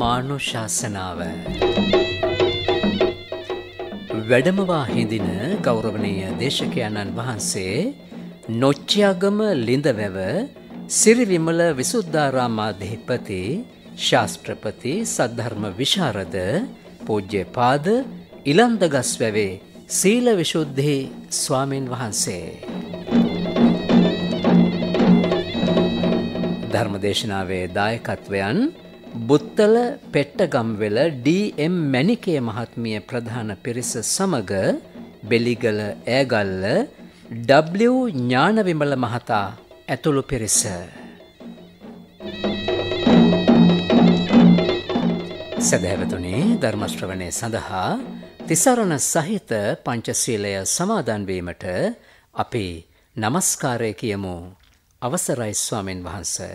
ධර්මානුශාසනාව වැඩමවා හිඳින ගෞරවනීය දේශකයන්න් වහන්සේ නොච්චියාගම ලිඳවැව සිරිවිමල විසුද්ධාරාමාධිපති ශාස්ත්‍රපති සද්ධර්ම විශාරද පූජ්‍යපාද ඉලන්දගස්වැවේ සීල විසුද්ධි ස්වාමින් වහන්සේ ධර්මදේශනාවේ දායකත්වයන් බුත්තල පෙට්ටගම්වෙල ඩම් මැනිකේ මහත්මිය ප්‍රධාන පිරිස සමග බෙලිගල ඇගල්ල W ඥානවිමල මහතා ඇතුළු පිරිස. සැදැවතුනේ ධර්මශ්‍රවනය සඳහා තිසරණ සහිත පංචසීලය සමාධන්වීමට අපි නමස්කාරය කියමු අවසරයි ස්වාමෙන් වහන්සේ.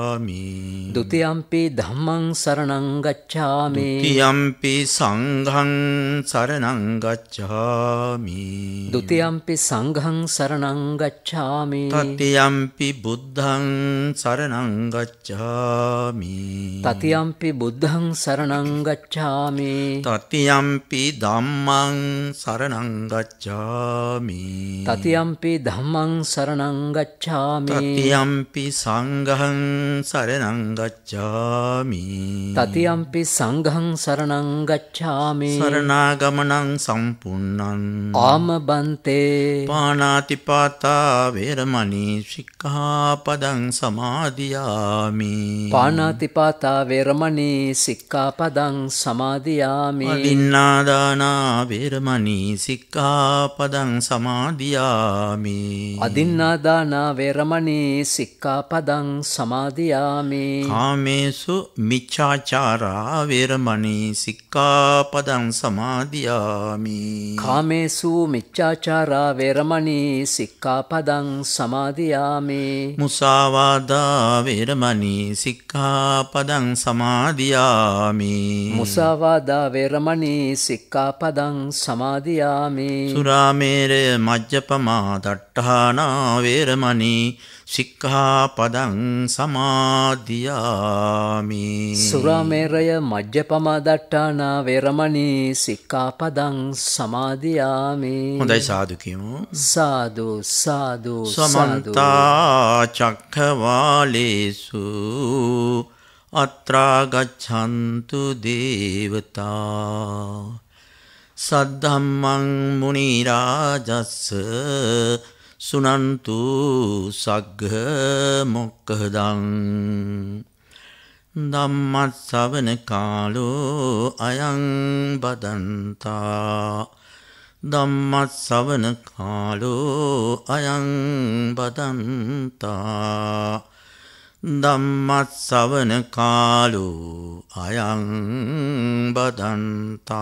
ගච්ඡාමි ဒုတိ යම්පි ධම්මං සරණං ගච්ඡාමි ဒုတိ යම්පි සංඝං සරණං ගච්ඡාමි ဒုတိ යම්පි සංඝං සරණං ගච්ඡාමි တတိ යම්පි බුද්ධං සරණං ගච්ඡාමි တတိ යම්පි බුද්ධං සරණං ගච්ඡාමි တတိ යම්පි ධම්මං සරණං ගච්ඡාමි တတိ යම්පි ධම්මං සරණං ගච්ඡාමි တတိ යම්පි සංඝං සරණං ගච්ඡාමි තතියම්පි සංඝං සරණං ගච්ඡාමි සරණාගමනං සම්පූර්ණං ආමබන්තේ පාණාතිපාතා වේරමණී සික්ඛාපදං සමාදියාමි පාණාතිපාතා වේරමණී සික්ඛාපදං සමාදියාමි අදින්නාදානා වේරමණී සික්ඛාපදං සමාදියාමි අදින්නාදානා වේරමණී සික්ඛාපදං සමාදියාමි සමාධයාමේ කාමේසු මිච්චාචාරා වේරමණී සික්කාපදං සමාධයාමි කාමේසු මිච්චාචාරා වේරමණී සික්කාපදං සමාධයාමේ මුසාවාදා වේරමණී සික්කාපදං සමාධයාමි මුසාවාදා වේරමණී සික්කාපදං සමාධයාමේ සුරාමේරය මජ්ජපමා දට්ඨානා වේරමණී සික්ඛාපදං සමාදියාමි සුරාමේරය මජ්ජපම දට්ඨාන වේරමණී සික්ඛාපදං සමාදියාමි හොඳයි සාදු කියමු සාදු සාදු සමන්ත චක්ඛවාලේසු අත්‍රා ගච්ඡන්තු දේවතා සද්ධම්මං මුනි රාජස්ස සුනන්තු සග්ග මොක්කදං ධම්මත් සවන කාලෝ අයං බදන්තා ධම්මත් සවන කාලෝ අයං බදන්තා ධම්මත් සවන කාලෝ අයං බදන්තා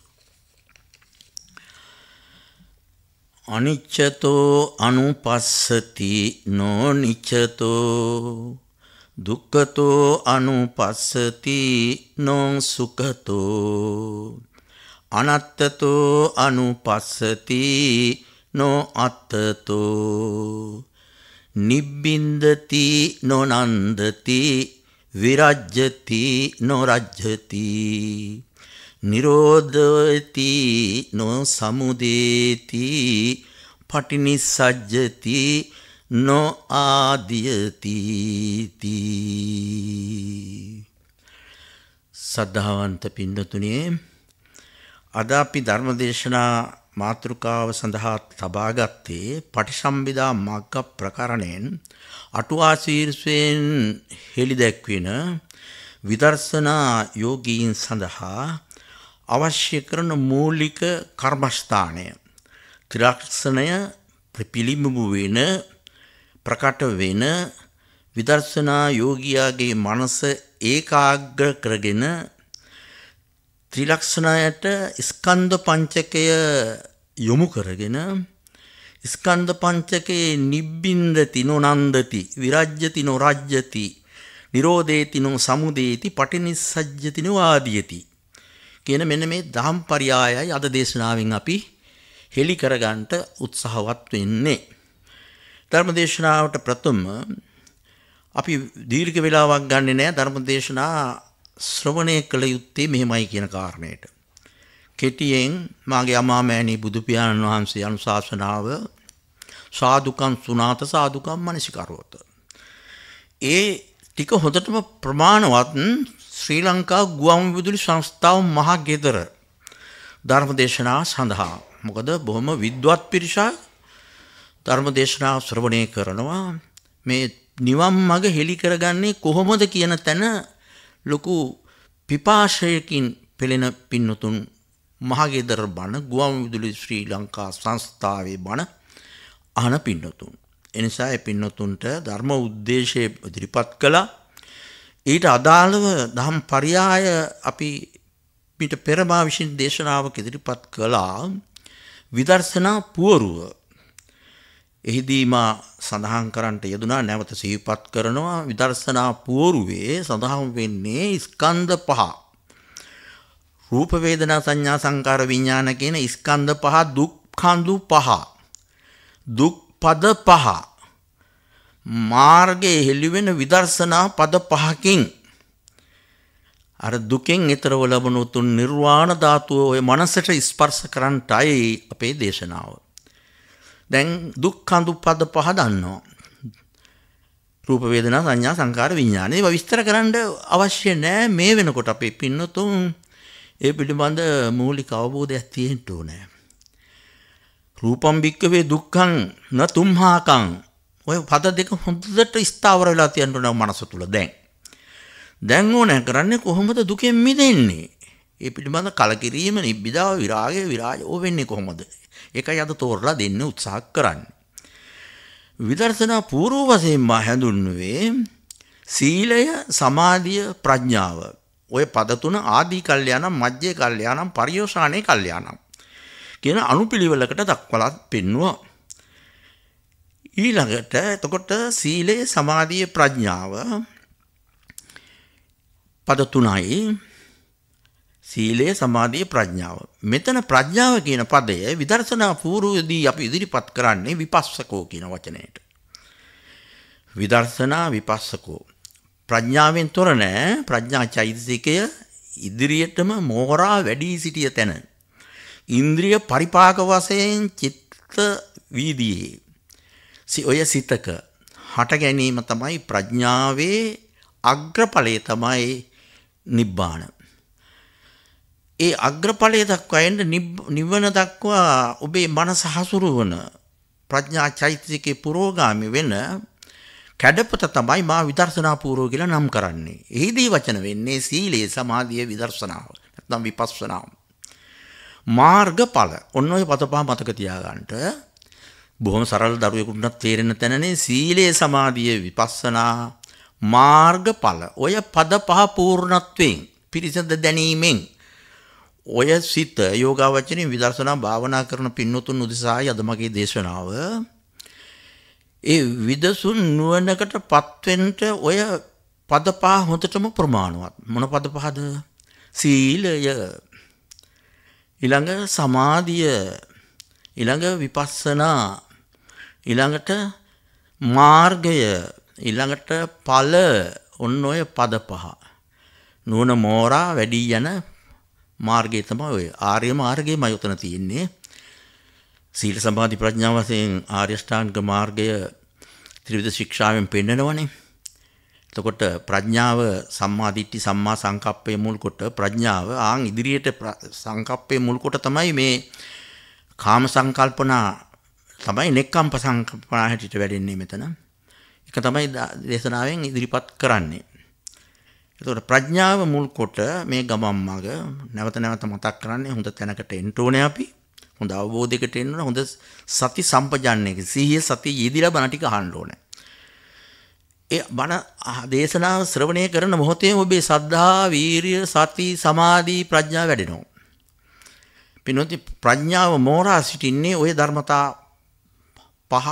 අනිච්චතෝ අනුපස්සති නොනිච්චතෝ දුක්කතෝ අනුපස්සති නොං සුකතෝ අනත්තතෝ අනුපස්සති නො අත්තතෝ නිබ්බින්දති නොනන්දති විරජ්ජති නොරජ්ජති නිරෝධති නො සමුදේති පටිනිස්සජ්ජති නො ආදියතිති සද්ධාවන්ත පින්නතුනේ අද අපි ධර්මදේශනා මාතෘකාව සඳහා තබාගත්තේ පටිසම්භිදා මග්ග ප්‍රකරණයෙන් අටුවා ශීර්ෂයෙන් හෙළි දැක්වෙන විදර්ශනා යෝගීන් සඳහා අවශ්‍ය කරන මූලික කර්මස්ථානය ත්‍රිලක්ෂණය පිළිඹු වෙන ප්‍රකට වෙන විදර්ශනා යෝගියාගේ මනස ඒකාග්‍ර කරගෙන ත්‍රිලක්ෂණයට ස්කන්ධ පංචකය යොමු කරගෙන ස්කන්ධ පංචකයේ නිබ්බින්දති නොනන්දති විරජ්‍යති නොරජ්‍යති නිරෝධේති නො සමුදේති පටිනිස්සජ්ජති නොවාදීයති කියන මෙන්න මේ දහම් පරියායයි අද දේශනාවෙන් අපි හෙළි කරගන්නට උත්සාහවත් වෙන්නේ. ධර්ම දේශනාවට ප්‍රථම අපි දීර්ඝ වේලාවක් ගන්නෙ නෑ ධර්ම දේශනා ශ්‍රවණය කළ යුත්තේ මෙහෙමයි කියන කාරණයට. කෙටියෙන් මාගේ අමා මෑණි බුදු පියාණන් වහන්සේ අනුශාසනාව සාදුකම් සුණාත සාදුකම් මනසිකරවත. ඒ ටික හොඳටම ප්‍රමාණවත් ශ්‍රී ලංකා ගුවන්විදුලි සංස්ථාව මහා ගෙදර ධර්මදේශනා සඳහා. මොකද බොහොම විද්වත් පිරිසක් ධර්මදේශනා ශ්‍රවණය කරනවා. මේ නිවන් මඟ හෙළි කරගන්නේ කොහොමද කියන තැන ලොකු පිපාශයකින් පෙළෙන පින්නතුන් මහගෙදර බණ ගුවන්විදුලි ශ්‍රී ලංකා සංස්ථාවේ බණ අහන පින්නතුන්. එනිසා ඒ පින්නතුන්ට ධර්ම උද්දේශය ඉදිරිපත් කළා. ඊට අදාළව දහම් පරියාය අපි පිට පෙරමා විසින් දේශනාවක් ඉදිරිපත් කළා විදර්ශනා පුවරුව. එහිදී මා සඳහන් කරන්නට යෙදුනා නැවත සිහිපත් කරනවා විදර්ශනා පුවරුවේ සඳහන් වෙන්නේ ස්කන්ධ පහ. රූප වේදනා සංඥා සංකාර විඥාන කියන ස්කන්ධ පහ දුක්ඛන්දු පහ. දුක්පද පහ. මාර්ගයේ හෙළිවෙන විදර්ශනා පද පහකින් අර දුකෙන් ඈතරව ලබන උතුම් නිර්වාණ ධාතුව ඔය මනසට ස්පර්ශ කරන්ටයි අපේ දේශනාව. දැන් දුක් කඳු පද පහ දන්නවා. රූප වේදනා සංඥා සංකාර විඥාන ඒවා විස්තර කරන්න අවශ්‍ය නැහැ මේ වෙනකොට අපේ පින්නතුන් ඒ පිළිබඳ මූලික අවබෝධයක් තියෙන්න ඕනේ. රූපම් භික්කවේ දුක්ඛං නතුම්හාකං ඔය පද දෙක හොඳට ස්ථාවර වෙලා තියෙන්න ඕන මනස තුල දැන්. දැන් ඕන කරන්නේ කොහොමද දුකෙන් මිදෙන්නේ? ඒ පිළිබඳ කලකිරීම, නිබ්බිදාව, විරාගය, විරාජය ඕ වෙන්නේ කොහොමද? ඒකයි අද තෝරලා දෙන්න උත්සාහ කරන්නේ. විදර්ශනා පූර්ව වශයෙන් මා හැඳුන්වුවේ සීලය, සමාධිය, ප්‍රඥාව. ඔය පද තුන ආදී කල්යාණම්, මජ්ජේ කල්යාණම්, පරියෝසානේ කල්යාණම් කියන අනුපිළිවෙලකට දක්වලා පෙන්වුවා. ඊළඟට එතකොට සීලේ සමාධිය ප්‍රඥාව පද තුනයි සීලය සමාධිය ප්‍රඥාව. මෙතන ප්‍රඥාව කියන පදය විදර්ශනා පූර්වයේදී අපි ඉදිරිපත් කරන්නේ විපස්සකෝ කියන වචනයට. විදර්ශනා විපස්සකෝ. ප්‍රඥාවෙන් තොර නෑ ප්‍රඥා චෛතසිකය ඉදිරියටම මෝරා වැඩි සිටිය තැන. ඉන්ද්‍රිය පරිපාක වශයෙන් චිත්ත වීදියේ ඔය සිතක හට ගැනීම තමයි ප්‍රඥාවේ අග්‍රඵලය තමයි නිබ්බාන. ඒ අග්‍රඵලය දක්වා එන්න නිවන දක්වා ඔබේ මනස හසුරුවන ප්‍රඥා චෛතසිකේ පුරෝගාමි වෙන කැඩපත තමයි මා විදර්ශනා පූර්ව කියලා නම් කරන්නේ. එහිදී වචන වෙන්නේ සීලය, සමාධිය, විදර්ශනාව. නැත්නම් විපස්සනාව. මාර්ගඵල. ඔන්න ඔය පතපහ මතක තියාගන්න. බොහොම සරල දරුවෙකුටත් තේරෙන තැනනේ සීලය සමාධිය විපස්සනා මාර්ගඵල ඔය පද පහ පූර්ණත්වයෙන් පිරිසඳ දැනීමෙන් ඔය සිත යෝගාවචරින් විදර්ශනා භාවනා කරන පින්නතුන් උදෙසා යද මගේ දේශනාව ඒ විදසුන් නුවණකට පත්වෙන්න ඔය පද පහ හොඳටම ප්‍රමාණවත් මොන පද පහද සීලය ඊළඟ සමාධිය ඊළඟ විපස්සනා ඊළඟට මාර්ගය ඊළඟට ඵල ඔන්න ඔය පද පහ. නුවණ මෝරා වැඩි යන මාර්ගය තමයි ඔය ආර්ය මාර්ගයමයි උතන තියෙන්නේ. සීල සමාධි ප්‍රඥා වශයෙන් ආර්ය ශ්‍රාණක මාර්ගය ත්‍රිවිධ ශික්ෂාවෙන් පෙන්නනවනේ. එතකොට ප්‍රඥාව සම්මා දිට්ඨි සම්මා සංකප්පයේ මුල් කොට ප්‍රඥාව ආන් ඉදිරියට සංකප්පයේ මුල් කොට තමයි මේ කාම සංකල්පනා තමයි නෙක්කම්ප සංකප්පනා හැටියට වැඩෙන්නේ මෙතන. ඒක තමයි දේශනාවෙන් ඉදිරිපත් කරන්නේ. එතකොට ප්‍රඥාව මුල් කොට මේ ගමන් මඟ නැවත නැවත මතක් කරන්නේ හොඳ තැනකට එන්න ඕනේ අපි. හොඳ අවබෝධයකට එන්න ඕන හොඳ සති සම්පජාන්නයක සිහිය සති යෙදිලා බණ ටික අහන්න ඕනේ. ඒ බණ දේශනාව ශ්‍රවණය කරන මොහොතේම ඔබේ සද්ධා, වීරිය, සති, සමාධි, ප්‍රඥා වැඩෙනවා. පිනොත් ප්‍රඥාව මෝරා සිටින්නේ ওই ධර්මතා පහ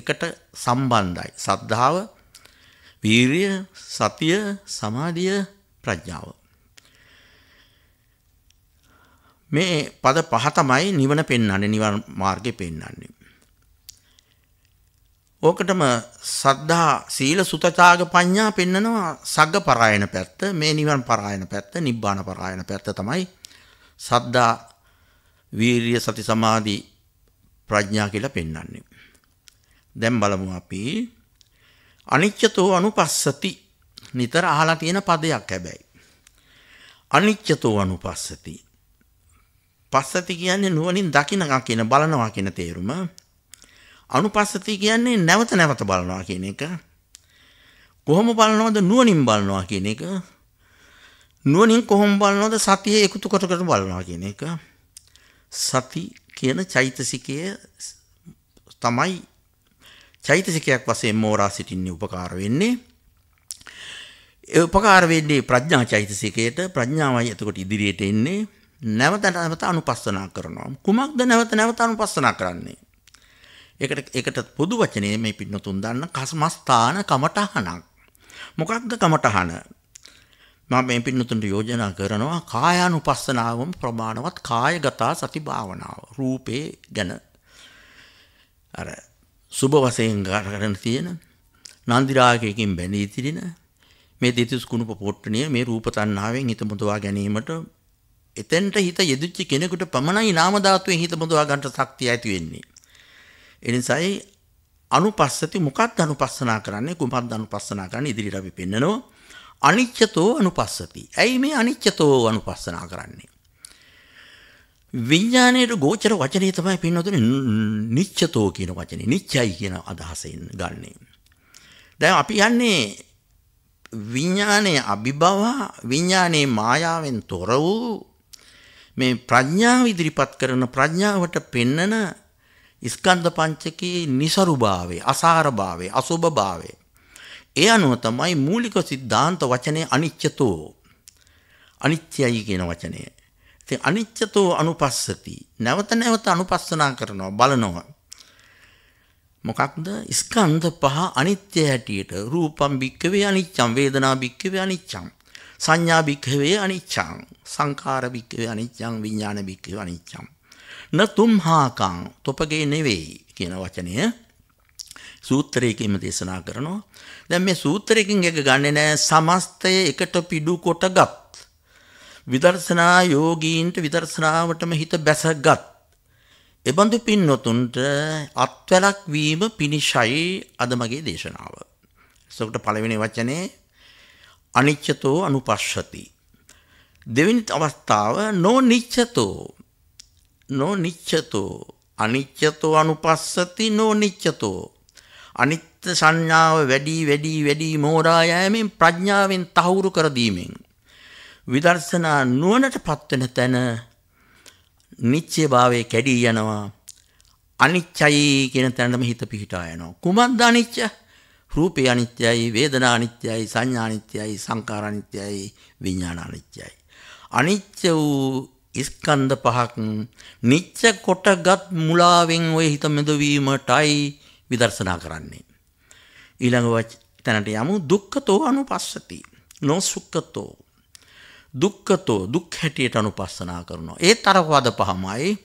එකට සම්බන්ධයි. සද්ධාව, වීරිය, සතිය, සමාධිය, ප්‍රඥාව. මේ පද පහ තමයි නිවන පෙන්වන්නේ නිවන් මාර්ගේ පෙන්වන්නේ. ඕකටම සද්ධා සීල සුතචාග පඤ්ඤා පෙන්නනවා සග්ග පරායන පැත්ත මේ නිවන් පරායන පැත්ත නිබ්බාන පරායන පැත්ත තමයි සද්දා වීරිය සති සමාධි ප්‍රඥා කියලා පෙන්වන්නේ. දැන් බලමු අපි අනිච්චතෝ අනුපස්සති නිතර අහලා තියෙන පදයක් හැබැයි. අනිච්චතෝ අනුපස්සති. පස්සති කියන්නේ නුවණින් දකිනවා කියන බලනවා කියන තේරුම. අනුපස්සති කියන්නේ නැවත නැවත බලනවා කියන එක. කොහොම බලනවද නුවණින් බලනවා කියන එක. නුවණින් කොහොම බලනවද සතියේ එකතු කරකට බලනවා කියන එක. සති කියන චෛතසිකය තමයි චෛතසිකයක් වශයෙන් මෝරා සිටින්නේ උපකාර වෙන්නේ. ඒ උපකාර වෙන්නේ ප්‍රඥා චෛතසිකයට ප්‍රඥාවයි එතකොට ඉදිරියට එන්නේ. නැවත නැවත අනුපස්සනා කරනවා. කුමක්ද නැවත නැවත අනුපස්සනා කරන්නේ? ඒකට ඒකට පොදු වචනේ මේ පින්නතුන් දන්න කස්මස්ථාන කමඨහනක්. මොකක්ද කමඨහන? මම මේ පින්නතුන්ට යෝජනා කරනවා කායානුපස්සනාවම ප්‍රමාණවත් කායගත සති භාවනාව. රූපේ ගැන අර සුබ වශයෙන් කරන තියෙන නන්දිරාගයකින් බැඳී සිටින මේ දෙතිස් කුණප පොට්ටණිය මේ රූප තණ්හාවෙන් හිත මුදවා ගැනීමට එතෙන්ට හිත යෙදුච්ච කෙනෙකුට පමණයි නාම ධාතුවේ හිත මුදවා ගන්නට ශක්තිය ඇති වෙන්නේ. එනිසායි අනුපස්සති මොකක්ද අනුපස්සනා කරන්නේ කුමක්ද අනුපස්සනා කරන්නේ ඉදිරියට අපි පෙන්නනවා. අනිච්චතෝ අනුපස්සති. ඇයි මේ අනිච්චතෝ අනුපස්සනා කරන්නේ? විඥාණයට ගෝචර වචනේ තමයි පින්නතුනේ නිච්චතෝ කියන වචනේ. නිච්චයි කියන අදහසෙන් ගන්නෙ. දැන් අපි යන්නේ විඥානයේ අභිභව විඥානයේ මායාවෙන් තොර වූ මේ ප්‍රඥාව ඉදිරිපත් කරන ප්‍රඥාවට පෙන්නන ස්කන්ධ පංචකයේ નિසරුභාවය, අසාරභාවය, අසුභභාවය. ඒ අනුව තමයි මූලික સિદ્ધාන්ත වචනේ අනිච්චතෝ. අනිත්‍යයි කියන වචනේ. ඉතින් අනිච්චතෝ අනුපස්සති නැවත නැවත අනුපස්සනා කරනවා බලනවා මොකක්ද ස්කන්ධ පහ අනිත්‍ය හැටියට රූපම් භික්කවේ අනිච්චං වේදනා භික්කවේ අනිච්චං සංඥා භික්කවේ අනිච්චං සංඛාර භික්කවේ අනිච්චං විඥාන භික්කවේ අනිච්චං නතුම් හාකං තොපගේ නෙවෙයි කියන වචනය සූත්‍රයකින්ම දේශනා කරනවා දැන් මේ සූත්‍රයකින් එක ගන්නේ නැහැ සමස්තය එකට පිඩු කොටගත් විදර්ශනා යෝගීන්ට විදර්ශනාවටම හිත බැසගත්. එබඳු පින්නොතුන්ට අත්වැලක් වීම පිණිෂයි අද මගේ දේශනාව. සකට පළවෙනි වචනේ අනිච්චතෝ අනුපශ්ෂති. දෙවිනි අවස්ථාව නෝ නිච්චතෝ නෝ නිච්චතෝ අනිච්චතෝ අනුපස්සති නෝ නිච්චතෝ අනිත්‍ය සංඥාව වැඩි වැඩි වැඩි මෝරා යෑමෙන් ප්‍රඥාවෙන් තහවුරු කර දීමෙන් විදර්ශනා නුවණට පත්වෙන තැන නිත්‍යභාවයේ කැඩී යනවා. අනිච්චයි කියන තැනටම හිත පිහිටා යනවා. කුමක්ද අනිච්ච? රූපය අනිත්‍යයි, වේදනා අනිත්‍යයි, සංඥා අනිත්‍යයි, සංකාර අනිත්‍යයි, විඥාන අනිත්‍යයි. අනිත්‍ය වූ ස්කන්ධ පහක් නිච්ච කොටගත් මුලාවෙන් ඔය හිත මෙදවීමටයි විදර්ශනා කරන්නේ. ඊළඟ තැනට යමු දුක්ඛතෝ අනුපස්සති. නොසුක්ඛතෝ දුක්කතෝ දුක් හැටියට අනුපස්සනා කරනවා. ඒ තරවද පහමයි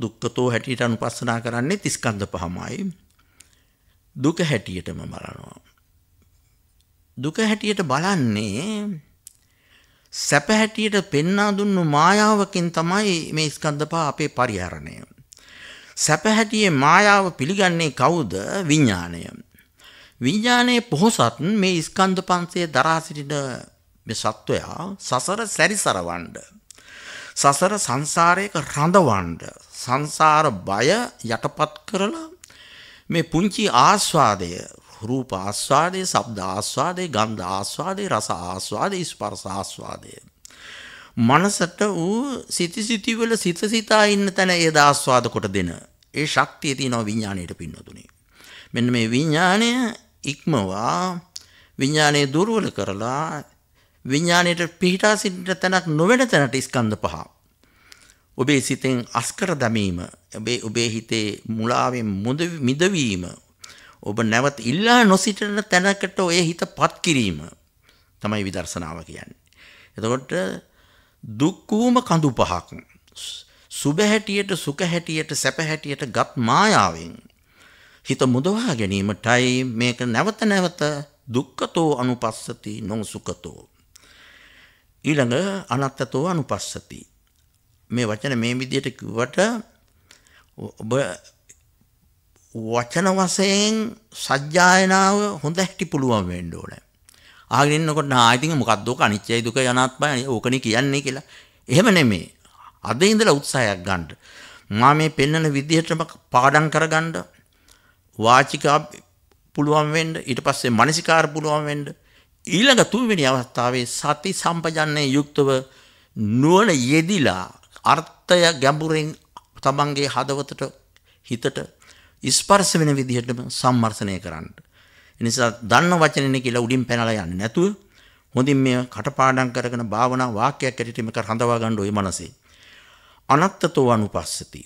දුක්කතෝ හැටියට අනුපස්සනා කරන්නේ තිස්කන්ධ පහමයි. දුක හැටියටම බලනවා. දුක හැටියට බලන්නේ සැප හැටියට පෙන්වා දුන්නු මායාවකින් තමයි මේ ස්කන්ධ පහ අපේ පරිහරණය. සැප හැටියේ මායාව පිළිගන්නේ කවුද? විඥාණය. විඥානයේ පොහොසත් මේ ස්කන්ධ පංචයේ දරා සිටින මේ සත්වයා සසර සැරිසරවන්න සසර සංසාරයක රඳවන්න සංසාර බය යටපත් කරලා මේ පුංචි ආස්වාදය රූප ආස්වාදය ශබ්ද ආස්වාදය ගන්ධ ආස්වාදය රස ආස්වාදය ස්පර්ශ ආස්වාදය මනසට ඌ සිතිසිති වල සිත සිතා ඉන්න තැන ඒ ආස්වාද කොට දෙන ඒ ශක්තිය තියෙනවා විඥාණයට පින්නතුනේ මෙන්න මේ විඥාණය ඉක්මවා විඥානය දුර්වල කරලා විඥාණයට පිහිටා සිටින තැනක් නොවන තැනට ස්කන්ධ පහ. ඔබේ සිතෙන් අස්කර දැමීම, ඔබේ ඔබේ හිතේ මුලාවෙන් මිදවීම, ඔබ නැවත ඉල්ලා නොසිටින තැනකට ඔය හිතපත් කිරීම තමයි විදර්ශනාව කියන්නේ. එතකොට දුක් වූම කඳු පහක් සුබ හැටියට සුඛ හැටියට සැප හැටියට ගත් මායාවෙන් හිත මුදවා ගැනීමටයි මේක නැවත නැවත දුක්ඛතෝ අනුපස්සති නොසුඛතෝ ඊළඟ අනත්තතෝ අනුපස්සති මේ වචන මේ විදිහට කිව්වට ඔබ වචන වශයෙන් සජ්ජායනාව හොඳ හැටි පුළුවන් වෙන්න ඕනේ. අහගෙන ඉන්නකොට ආ ඉතින් මොකද්ද ඔක අනිත්‍යයි දුක යනාත්මයි ඕකනේ කියන්නේ කියලා. එහෙම නෙමෙයි. අද ඉඳලා උත්සාහයක් ගන්න. මා මේ පෙන්වන විදිහටම පාඩම් කරගන්න වාචිකා පුළුවන් වෙන්න ඊට පස්සේ මනසිකාර පුළුවන් වෙන්න ඊළඟ තුන්වෙනි අවස්ථාවේ සති සම්පජන්නේ යුක්තව නුවණ යෙදිලා අර්ථය ගැඹුරෙන් තමන්ගේ හදවතට හිතට ස්පර්ශ වෙන විදිහටම සම්මර්ෂණය කරන්න. එනිසා දන්න වචනෙනේ කියලා උඩින් පැනලා යන්නේ නැතුව හොඳින් මේ කටපාඩම් කරගෙන භාවනා වාක්‍යයක් ඇටිට මේක රඳවා ගන්න ওই මනසේ. අනත්තතෝ අනුපස්සති.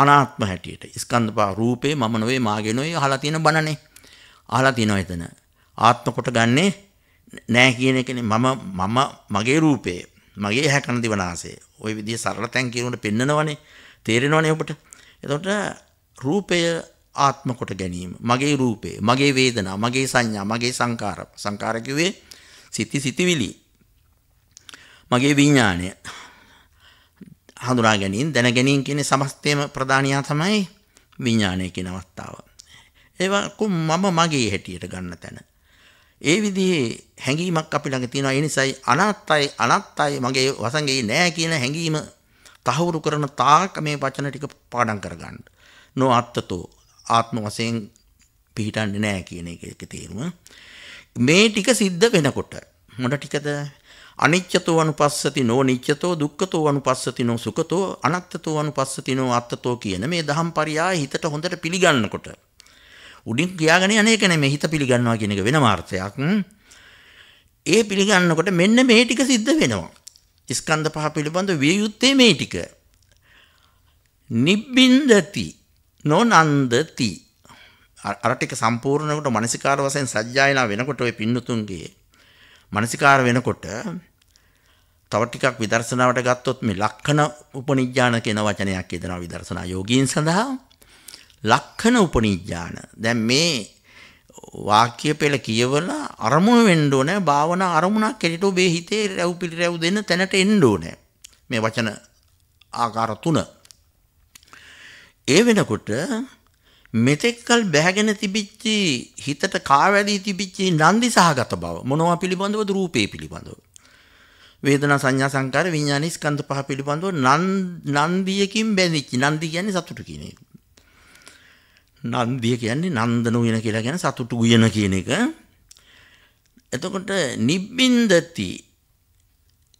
අනාත්ම හැටියට ස්කන්ධ පහ රූපේ මම නොවේ මාගේ නොවේ අහලා තියෙන බණනේ අහලා තියෙනවා එතන ආත්ම කොට ගන්නෙ නෑ කියන එකනේ මම මම මගේ රූපේ මගේ හැකන දිවනාසේ ওই විදිහ සරල තැන් කියනකොට පෙන්නනවනේ තේරෙනවනේ ඔබට එතකොට රූපය ආත්ම කොට ගැනීම මගේ රූපේ මගේ වේදනා මගේ සංඥා මගේ සංකාර සංකාර කිව්වේ සිති සිතිවිලි මගේ විඥාණය හඳුනා ගැනීම දැන ගැනීම කියන සමස්තයම ප්‍රධානියා තමයි විඥානය කියන අවස්ථාව. ඒවා මම මගේ හැටියට ගන්න තැන. ඒ විදිහේ හැඟීමක් අපි ළඟ තියෙනවා. ඒ නිසායි අනාත්තයි අනාත්තයි මගේ වසඟේ නෑ කියන හැඟීම තහවුරු කරන තාක් මේ වචන ටික පාඩම් කරගන්න. නොඅත්තතෝ ආත්ම වශයෙන් පිහිටන්නේ නෑ කියන එකේ තේරුම. මේ ටික සිද්ධ වෙනකොට මොන ටිකද අනිච්චතෝ අනුපස්සති නෝ නිච්චතෝ දුක්ඛතෝ අනුපස්සති නෝ සුඛතෝ අනත්තතෝ අනුපස්සති නෝ අත්තතෝ කියන මේ දහම් පරියාය හිතට හොඳට පිළිගන්නකොට උඩින් කියාගෙන අනේක නෙමෙයි හිත පිළිගන්නවා කියන එක වෙනම අර්ථයක්. ඒ පිළිගන්නකොට මෙන්න මේ ටික සිද්ධ වෙනවා. ස්කන්ධ පහ පිළිබඳ විය යුත්තේ මේ ටික. නිබ්බින්දති නොනන්දති අර ටික සම්පූර්ණකට මානසිකාර වශයෙන් සජ්ජායනා වෙනකොට ওই පින්නතුන්ගේ මානසිකාර වෙනකොට තව ටිකක් විදර්ශනාවට ගත්තොත් මේ ලක්ෂණ උපනිඥාන කියන වචනයක් යදෙනවා විදර්ශනා යෝගීන් සඳහා ලක්ෂණ උපනිඥාන දැන් මේ වාක්‍ය පෙළ කියවලා අරමුණු වෙන්න ඕනේ භාවනා අරමුණක් එලිට ඔබේ හිතේ රැව් පිළිරැව් දෙන්න තැනට එන්න ඕනේ මේ වචන ආකාර තුන ඒ වෙනකොට මෙතෙක්කල් බැහැගෙන තිබිච්චි හිතට කාවැදී තිබිච්චි නන්දි සහගත බව මොනවා පිළිබඳවද රූපේ පිළිබඳව වේදනා සංඥා සංකාර විඥාන ස්කන්ධ පහ පිළිබඳව නන්දියකින් බැඳිච්ච නන්දි කියන්නේ සතුට කියන එක. නන්දිය කියන්නේ නන්දන උයන කියලා කියන සතුට උයන කියන එක. එතකොට නිබ්බින්දති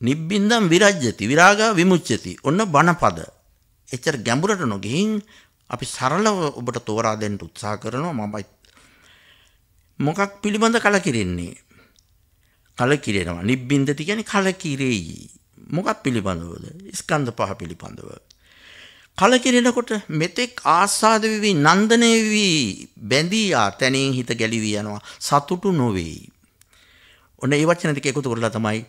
නිබ්බින්දම් විරජ්‍යති විරාග විමුච්ඡති. ඔන්න බණපද. එච්චර ගැඹුරට නොගිහින් අපි සරලව ඔබට තෝරා දෙන්න උත්සාහ කරනවා මමයි. මොකක් පිළිබඳ කලකිරෙන්නේ? කලකිරෙනවා. නිබ්බින්දති කියන්නේ කලකිරෙයි. මොකක් පිළිබඳවද? ස්කන්ධ පහ පිළිබඳව. කලකිරෙනකොට මෙතෙක් ආස්වාද වෙවි නන්දනය වෙවි බැඳී ආතනින් හිත ගැලිවි යනවා සතුටු නොවේයි. ඔන්න ඒ වචන දෙක එකතු කරලා තමයි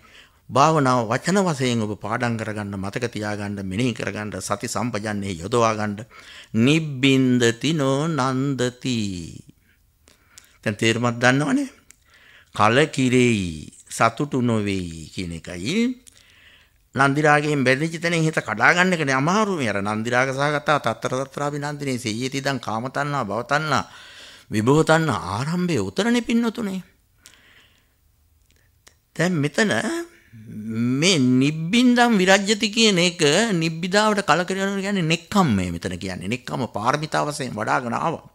භාවනාව වචන වශයෙන් ඔබ පාඩම් කරගන්න මතක තියාගන්න මෙනෙහි කරගන්න සති සම්පජන්නේ යොදවා ගන්න නිබ්බින්දති නෝ නන්දති. දැන් තේරුමක් දන්නවනේ. කලකිරෙයි සතුටු නොවේයි කියන එකයි. නන්දිරාගෙන් බැඳිච්ච තැනින් හිත කඩා ගන්න එකනේ අමාරු මේ අර නන්දිරාග සහගතා තත්තර තත්තරාපි නන්දිනේ සෙය්‍යති දන් කාමතණ්ණා භවතණ්ණා විභවතණ්ණා ආරම්භයේ උතරනේ පින්නතුනේ. දැන් මෙතන මේ නිබ්බින්දම් විරජ්‍යති කියන එක නිබ්බිදාවට කලකිරීම කියන්නේ නෙක්ඛම්මය මෙතන කියන්නේ නෙක්ඛම පාරමිතාවසෙන් වඩාගෙන ආවා.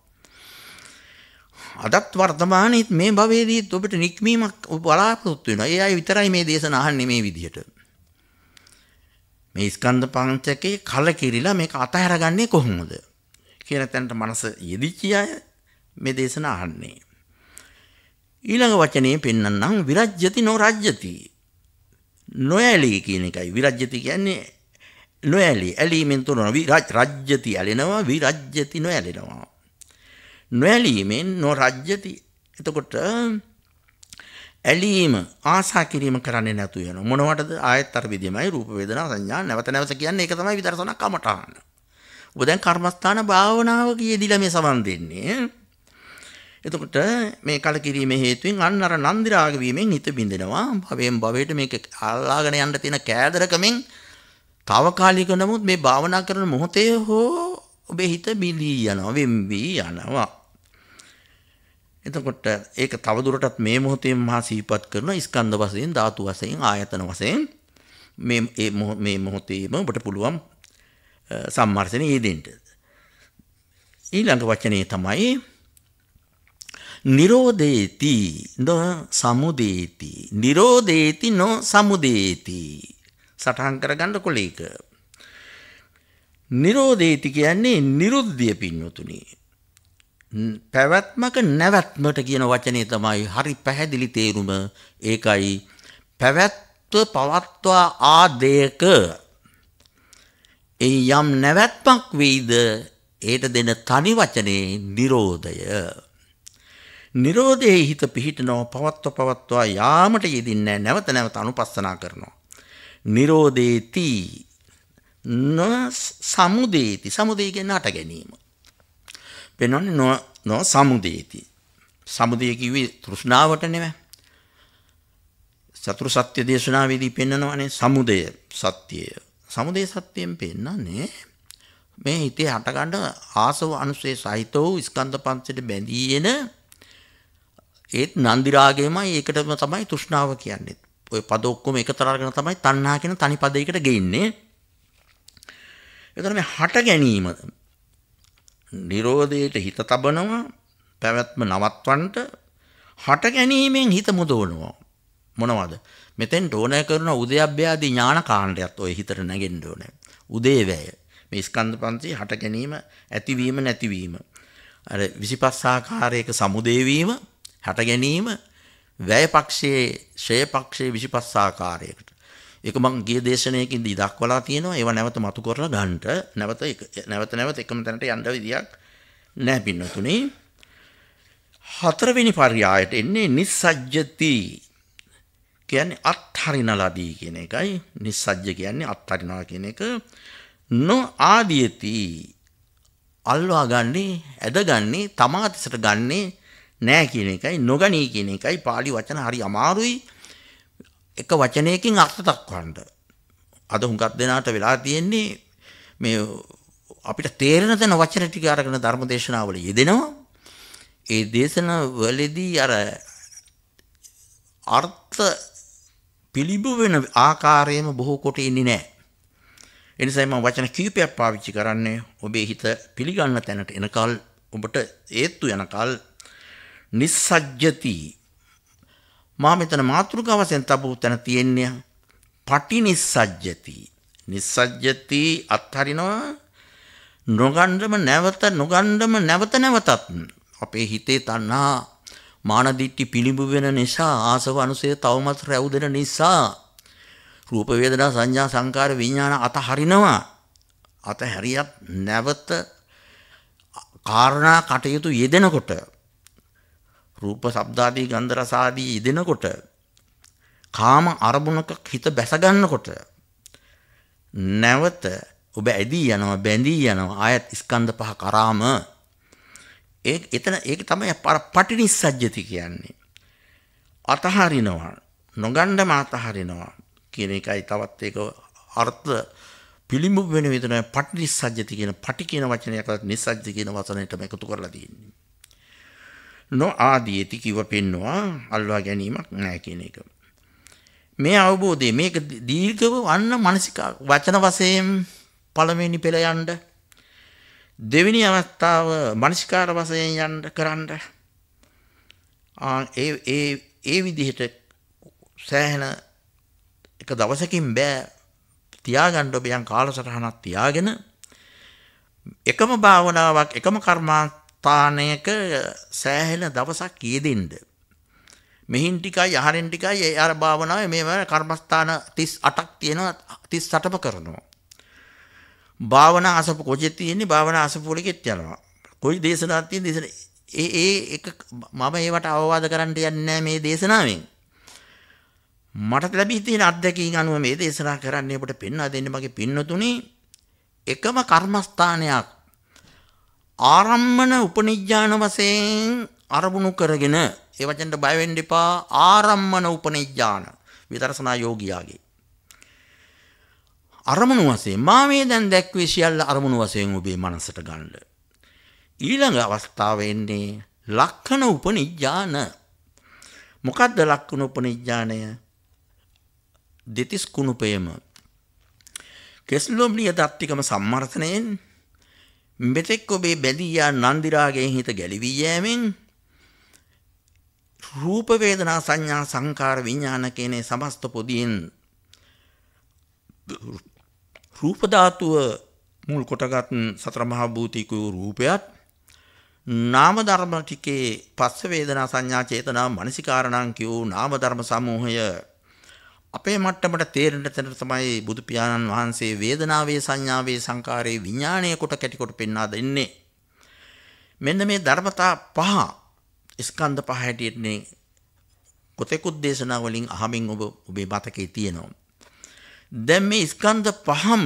අදත් වර්තමානයේත් මේ භවයේදීත් ඔබට නික්මීමක් බලාපොරොත්තු වෙනවා. ඒ අය විතරයි මේ දේශන අහන්නේ මේ විදිහට. මේ ස්කන්ධ පංචකේ කලකිරිලා මේක අතහැරගන්නේ කොහොමද? කියන තැනට මනස යෙදිච්ච අය මේ දේශන අහන්නේ. ඊළඟ වචනේ පෙන්වන්නම් විරජ්‍යති නොරජ්‍යති. නොඇලී කියන එකයි. විරජ්‍යති කියන්නේ නොඇලී. ඇලීමෙන් තුනන විරජ්‍යති ඇලෙනවා විරජ්‍යති නොඇලෙනවා. නොඇලීමෙන් නොරජ්‍යති එතකොට ඇලීම ආසා කිරීම කරන්නේ නැතු වෙන මොනවටද ආයත් අර විදියමයි රූප වේදනා සංඥා නැවත නැවත කියන්නේ ඒක තමයි විදර්ශනා කමඨාන. ඔබ දැන් කර්මස්ථාන භාවනාව කියදීලා මේ සමන් දෙන්නේ. එතකොට මේ කලකිරීමේ හේතුවෙන් අන්න අර නන්දිරාග වීමෙන් හිත බිඳෙනවා. භවයෙන් භවයට මේක අල්ලාගෙන යන්න තියෙන කෑදරකමෙන් తాවකාලික නමුත් මේ භාවනා කරන මොහොතේ හෝ ඔබේ හිත බිඳී යනවා, වෙම්වි යනවා. එතකොට ඒක තවදුරටත් මේ මොහොතේ මහා සිහිපත් කරන ස්කන්ධ වශයෙන් ධාතු වශයෙන් ආයතන වශයෙන් මේ මේ මොහොතේම ඔබට පුළුවන් සම්මර්ෂණය යෙදෙන්න. ඊළඟ වචනේ තමයි නිරෝධේති නො සමුදේති නිරෝධේති නො සමුදේති සටහන් කරගන්න කොලේක නිරෝධේති කියන්නේ නිරුද්ධිය පින්නතුනේ පැවැත්මක නැවැත්මට කියන වචනේ තමයි හරි පැහැදිලි තේරුම ඒකයි පැවැත්ව පවත්වා ආදේයක ඒ යම් නැවැත්මක් වෙයිද ඒට දෙන තනි වචනේ නිරෝධය නිරෝධයේ හිත පිහිටනව පවත්ව පවත්වා යාමට යෙදින්නේ නැවත නැවත අනුපස්සනා කරනවා නිරෝධේති නො සමුදේති සමුදේ කියන්නේ අට ගැනීම පෙන්වන්නේ නො නො සමුදේති. සමුදය කිව්වේ තෘෂ්ණාවට නෙවෙයි. චතුර් සත්‍ය දේශනාවේදී පෙන්නනවානේ සමුදය සත්‍යය. සමුදය සත්‍යයෙන් පෙන්නන්නේ මේ හිතේ හටගන්න ආසව අනුසේ සහිත වූ ස්කන්ධ පංචයට බැඳී එන ඒත් නන්දි රාගයමයි ඒකටම තමයි තෘෂ්ණාව කියන්නේ. ඔය පද ඔක්කොම එකතර අරගෙන තමයි තණ්හා කියන තනි පදයකට ගෙන්නේ. එතන මේ හට ගැනීම නිරෝධයට හිත තබනවා පැවැත්ම නවත්වන්ට හට ගැනීමෙන් හිත මුදවනවා මොනවද මෙතෙන්ට ඕනෑ කරන උදයබ්‍යාදී ඥාන කාණ්ඩයත් ඔය හිතට නැගෙන්න ඕනේ උදේවැය මේ ස්කන්ධ පංචේ හට ගැනීම ඇතිවීම නැතිවීම අර 25 ආකාරයක සමුදේවීම හට ගැනීම වැය පක්ෂයේ ෂය පක්ෂයේ 25 ආකාරයකට ඒක මම ගිය දේශනාවකින්දී දක්වලා තියෙනවා. ඒව නැවත මතු කරලා ගන්නට නැවත නැවත නැවත එකම තැනට යන්න විදියක් නැහැ පින්නතුනේ. හතරවෙනි පර්යායට එන්නේ නිස්සජ්ජති කියන්නේ අත්හරිනලාදී කියන එකයි. නිස්සජ්ජ කියන්නේ අත්හරිනවා කියන එක. නොආදීයති අල්වා ගන්නේ ඇදගන්නේ තමා තිසට ගන්නේ නෑ කියන එකයි නොගනී කියන එකයි pāli වචන හරි අමාරුයි එක වචනයකින් අර්ථ දක්වන්න. අද හුඟක් දෙනාට වෙලා තියෙන්නේ මේ අපිට තේරෙන තැන වචන ටික අරගෙන ධර්ම දේශනාවල යෙදෙනවා. ඒ දේශනවලදී අර අර්ථ පිළිඹු වෙන ආකාරයෙන්ම බොහෝ කොට ඉන්නේ නැහැ. එනිසා මම වචන කීපයක් පාවිච්චි කරන්නේ ඔබේ හිත පිළිගන්න තැනට එනකල් ඔබට ඒත්තු යනකල් නිස්සජ්ජති මා මෙතන මාතෘකාව වශයෙන් තබපු තැන තියෙන්නේ පටිනිස්සජ්ජති. නිස්සජ්ජති අත්හරිනවා නොගණ්ඩම නැවත නොගණ්ඩම නැවත නැවතත් අපේ හිතේ තණ්හා මානදිට්ටි පිළිඹු වෙන නිසා ආසව අනුසය තවමත් රැවුදෙන නිසා රූප වේදනා සංඥා සංකාර විඥාන අතහරිනවා අතහැරියත් නැවත කාරණා කටයුතු යෙදෙනකොට රූප ශබ්දාදී ගන්ධ රස ආදී ඉදෙනකොට කාම අරමුණක හිත බැස ගන්නකොට නැවත ඔබ ඇදී යනවා බැඳී යනවා ආයත් ස්කන්ධ පහ කරාම ඒ එතන ඒක තමයි පටිනිස්සජ්ජති කියන්නේ අතහරිනවා නොගණ්ඩම අතහරිනවා කියන එකයි තවත් ඒක අර්ථ පිළිඹු වෙන විදිහට පටිනිස්සජ්ජති කියන පටි කියන වචනයකට නිස්සජ්ජති කියන වචනයටම එකතු කරලා තියෙන්නේ නොආදීති කිව පෙන්නවා අල්වා ගැනීමක් නැහැ කියන එක. මේ අවබෝධය මේක දීර්ඝව වන්න මානසික වචන වශයෙන් පළවෙනි පෙළ යන්න දෙවෙනි අවස්ථාව මානසිකාර වශයෙන් යන්න කරන්න ඒ ඒ ඒ විදිහට සෑහෙන එක දවසකින් බෑ තියාගන්න ඔබ යම් කාලසටහනක් තියාගෙන එකම භාවනාවක් එකම කර්මාන්ත ස්ථානයක සෑහෙන දවසක් යෙදෙන්න. මෙහින් ටිකයි අහරෙන් ටිකයි ඒ අර භාවනාවේ මේ වගේ කර්මස්ථාන 38ක් තියෙනවා 38ම කරනවා. භාවනා අසපු කොච්චර තියෙන්නේ භාවනා අසපුවලකෙත් යනවා. කොයි දේශනාවක් තියෙන දේශන ඒ ඒ එක මම ඒවට අවවාද කරන්න යන්නේ මේ දේශනාවෙන්. මට ලැබී තියෙන අත්දැකීම් අනුව මේ දේශනා කරන්න ඔබට පෙන්වා දෙන්න මගේ පින්නතුණි එකම කර්මස්ථානයක් ආරම්මන උපනිජ්ජාන වශයෙන් අරමුණු කරගෙන ඒ වචෙන්ට බය වෙන්න එපා ආරම්මන උපනිජ්ජාන විදර්ශනා යෝගියාගේ අරමුණු වශයෙන් මා මේ දැන් දැක්වේ සියල්ල අරමුණු වශයෙන් ඔබේ මනසට ගන්න ඊළඟ අවස්ථාව එන්නේ ලක්ෂණ උපනිජ්ජාන මොකද්ද ලක්ෂණ උපනිජ්ජානය දෙතිස් කුණුපයම කෙස්ලොම්ලිය දත්තිකම සම්මර්ථනයෙන් මෙතෙක් ඔබේ බැඳියා නන්දිරාගේ හිත ගැලිවී යෑමෙන් රූප වේදනා සංඥා සංකාර විඥාන කියන සමස්ත පොදියෙන් රූප ධාතුව මුල් කොටගත් සතර මහා භූතික රූපයත් නාම ධර්ම ටිකේ පස්ස වේදනා සංඥා චේතනා මනසිකාරණං කියෝ නාම ධර්ම සමූහය අපේ මට්ටමට තේරෙන තැනට තමයි බුදු පියාණන් වහන්සේ වේදනාවේ සංඥාවේ සංකාරයේ විඥාණය කොට කැටි කොට පෙන්වා දෙන්නේ. මෙන්න මේ ධර්මතා පහ ස්කන්ධ පහ හැටියටනේ කොතෙකුත් දේශනා වලින් අහමින් ඔබ ඔබේ මතකේ තියෙනවා. දැන් මේ ස්කන්ධ පහම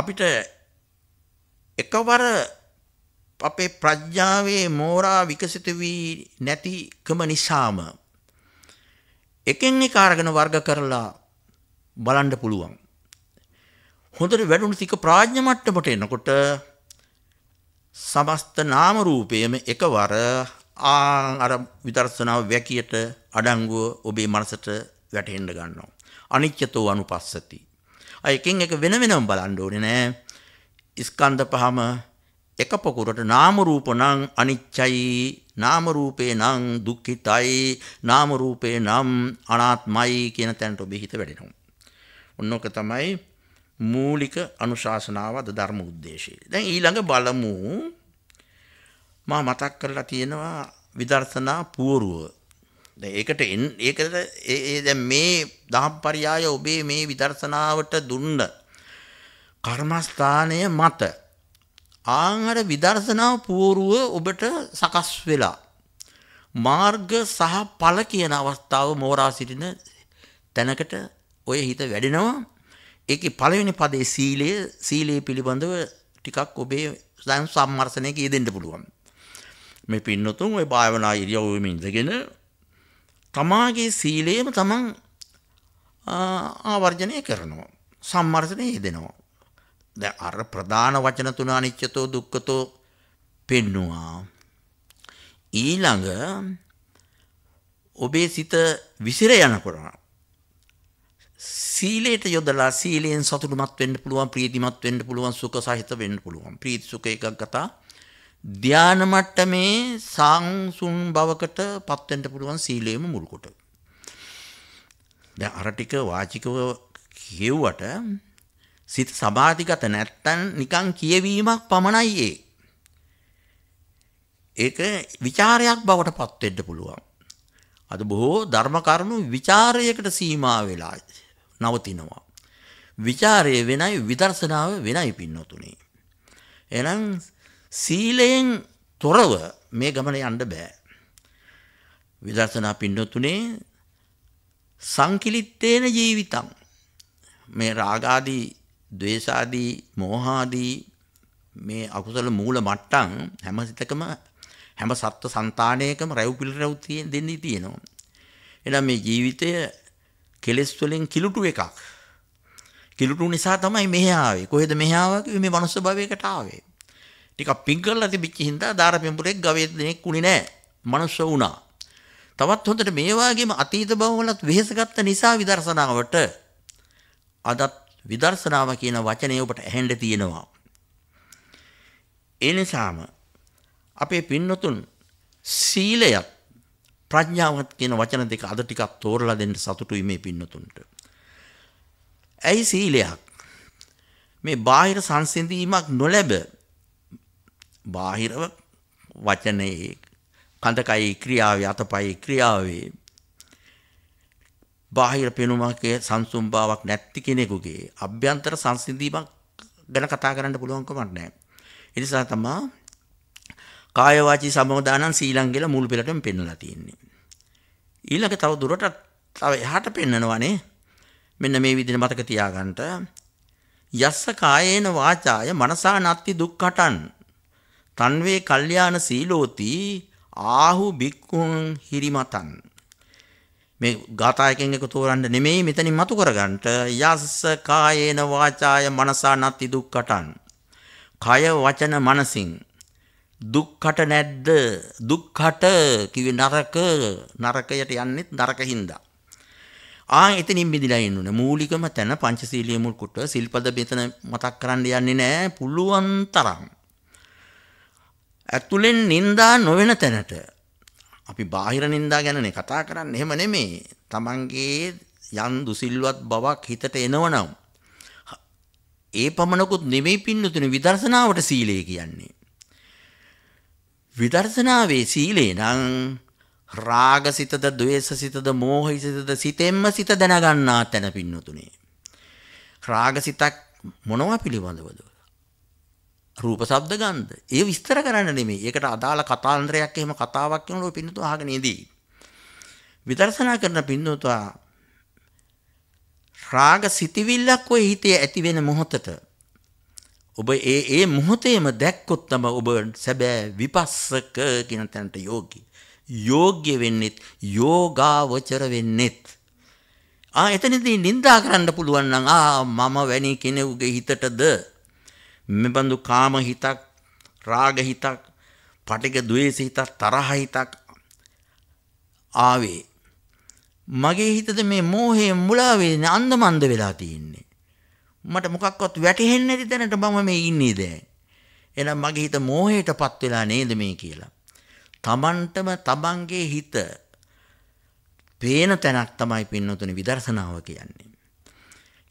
අපිට එකවර අපේ ප්‍රඥාවේ මෝරා විකසිත වී නැතිකම නිසාම එකෙන් එක අරගෙන වර්ග කරලා බලන්න පුළුවන්. හොඳට වැඩුණු තික ප්‍රඥා මට්ටමට එනකොට සමස්ත නාම රූපයම එකවර අර විදර්ශනාව වැකියට අඩංගුව ඔබේ මනසට වැටහෙන්න ගන්නවා. අනිච්චතෝ අනුපස්සති. අය එකින් එක වෙන වෙනම බලන්න ඕනේ නෑ. ස්කන්ධ පහම එක පොකුරට නාම රූප නම් අනිච්චයි නාම රූපේ නම් දුක්ඛිතයි නාම රූපේ නම් අනාත්මයි කියන තැනට ඔබේ හිත වැඩෙනවා. ඔන්නෝක තමයි මූලික අනුශාසනාව අද ධර්ම ಉದ್ದೇಶය. දැන් ඊළඟ බලමු මා මතක් කරලා තියෙනවා විදර්ශනා පූර්ව. දැන් ඒකට ඒකට ඒ දැන් මේ දහම්පරයය ඔබේ මේ විදර්ශනාවට දුන්න කර්මස්ථානය මත ආංහර විදර්ශනාව පුවරුව ඔබට සකස් වෙලා. මාර්ග සහ පල කියන අවස්ථාව මෝරා සිටින තැනකට ඔය හිත වැඩෙනවා. ඒක පළවෙනි පදේ සීලය සීලයේ පිළිබඳව ටිකක් ඔබේ දැන් සම්මර්සනය කියදෙන්ට පුළුවන්. මේ පින්නතුන් ඔය භාවනා ඉරියව්වෙම ඉඳගෙන තමාගේ සීලයම තමන් ආවර්ජනය කරනවා. සම්මර්සනය යෙදෙනවා. දැන් අර ප්‍රධාන වචන තුන අනිච්චතෝ දුක්ඛතෝ පෙන්නවා. ඊළඟ ඔබේ සිත විසිර යනකොට සීලයට යොදලා සීලයෙන් සතුටුමත් වෙන්න පුළුවන් ප්‍රීතිමත් වෙන්න පුළුවන් සුඛ සහිත වෙන්න පුළුවන් ප්‍රීති සුඛ එකගතා ධාන මට්ටමේ සංසුන් බවකට පත් වෙන්න පුළුවන් සීලයේම මුල් කොට දැන් අර ටික වාචිකව කියුවට සිත සමාධිගත නැත්තම් නිකන් කියවීමක් පමණයි ඒ. ඒක ਵਿਚාරයක් බවට පත් වෙන්න පුළුවන්. අද බොහෝ ධර්ම කරුණු ਵਿਚාරයකට සීමා වෙලා නවතිනවා. ਵਿਚාරය වෙනයි විදර්ශනාව වෙනයි පින්නතුනේ. එහෙනම් සීලයෙන් තොරව මේ ගමන යන්න බෑ. විදර්ශනා පින්නතුනේ සංකිලිත්තේන ජීවිතම් මේ රාගාදී ද්වේෂාදී මෝහාදී මේ අකුසල මූල මට්ටම් හැම සිතකම හැම සත්ව సంతාණයකම රැව් පිළ රැව් දෙන්නේ තියෙනවා. එහෙනම් මේ ජීවිතය කෙලෙස් වලින් කිලුටු එකක්. කිලුටු නිසා තමයි මෙහි ආවේ. කොහෙද මෙහි ආවේ? මේ මනුස්ස භවයකට ආවේ. ටිකක් පිං කරලා තිබිච්ච හින්දා දාර පෙම්පුරෙක් ගවයේ දෙනෙක් උනේ නැහැ. මනුස්ස වුණා. තවත් හොඳට මේ වගේම අතීත භවවලත් වෙහෙස ගත්ත නිසා විදර්ශනාවට අදත් විදර්ශනාව කියන වචනේ ඔබට ඇහෙන්න තියෙනවා. ඒ නිසාම අපේ පින්නතුන් සීලයත් ප්‍රඥාවත් කියන වචන දෙක අද ටිකක් තෝරලා දෙන්න සතුටුයි මේ පින්නතුන්ට. ඇයි සීලයක්? මේ බාහිර සංසිඳීමක් නොලැබ බාහිරව වචනයේ කඳකයි ක්‍රියාවේ අතපයි ක්‍රියාවේ බාහිර පෙනුමකේ සංසුම් බවක් නැති කෙනෙකුගේ අභ්‍යන්තර සංසිඳීමක් ගැන කතා කරන්න පුළුවන් කමක් නැහැ. ඒ නිසා තමයි කාය වාචී සමෝදානං සීලං කියලා මුල් පෙළටම පෙන්වලා තියෙන්නේ. ඊළඟ තව දුරටත් තව එහාට පෙන්නනවානේ මෙන්න මේ විදිහට මතක තියාගන්න යස්ස කායේන වාචාය මනසා නත්ති දුක්ඛටන් තන්වේ කල්යාණ සීලෝති ආහු බික්ඛුන් හිරිමතන් මේ ගාථායකින් එක තෝරන්න නෙමෙයි මෙතනින් මතු කරගන්නට යස්ස කායේන වාචාය මනසා නත්ති දුක්කටන් කය වචන මනසින් දුක්කට නැද්ද දුක්කට කිවි නරක නරකයට යන්නෙත් නරක හින්දා ආ එතනින් බිඳිලා ඉන්නුනේ මූලිකම තැන පංචශීලයේ මුල් කොට සිල්පද මෙතන මතක් කරන්න යන්නේ නැහැ පුළුවන් තරම් ඇතුලෙන් නින්දා නොවන තැනට අපි බාහිර නින්දා ගැනනේ කතා කරන්නේ. එහෙම නෙමෙයි. Tamange යන් දුසිල්වත් බවක් හිතට එනවනම් ඒ පමණකුත් නෙමෙයි පින්නතුනේ විදර්ශනාවට සීලය කියන්නේ. විදර්ශනාවේ සීලේ නම් රාගසිතද, ද්වේෂසිතද, මෝහසිතද සිතෙන්ම සිත දැනගන්නා තැන පින්නතුනේ. රාගසිතක් මොනවා පිළිබඳවද? රූප ශබ්ද ගන්ධ ඒ විස්තර කරන්න නෙමෙයි. ඒකට අදාළ කතාන්දරයක් එහෙම කතාවක් කියනකොට පින්නතු අහගෙන ඉදී. විදර්ශනා කරන පින්නතුවා රාග සිතිවිල්ලක් ඔය හිතේ ඇති වෙන මොහොතට ඔබ ඒ ඒ මොහොතේම දැක්කොත් තම ඔබ සැබෑ විපස්සක කියන තැනට යෝගී. යෝග්‍ය වෙන්නෙත් යෝගාවචර වෙන්නෙත් ආ එතනදී නිඳා කරන්න පුළුවන් නම් ආ මම වැනි කෙනෙකුගේ හිතටද මෙබඳු කාම හිතක් රාග හිතක් පටික ද්වේෂ හිතක් තරහ හිතක් ආවේ මගේ හිතද මේ මෝහයෙන් මුලා වෙන්නේ අන්දමන්ද වෙලා තියෙන්නේ මට මොකක්වත් වැටහෙන්නේ නැති තැනට මම මේ ඉන්නේ දැන් එහෙනම් මගේ හිත මෝහයටපත් වෙලා නේද මේ කියලා තමන්ටම තමන්ගේ හිත පේන තැනක් තමයි පින්නතුනේ විදර්ශනාව කියන්නේ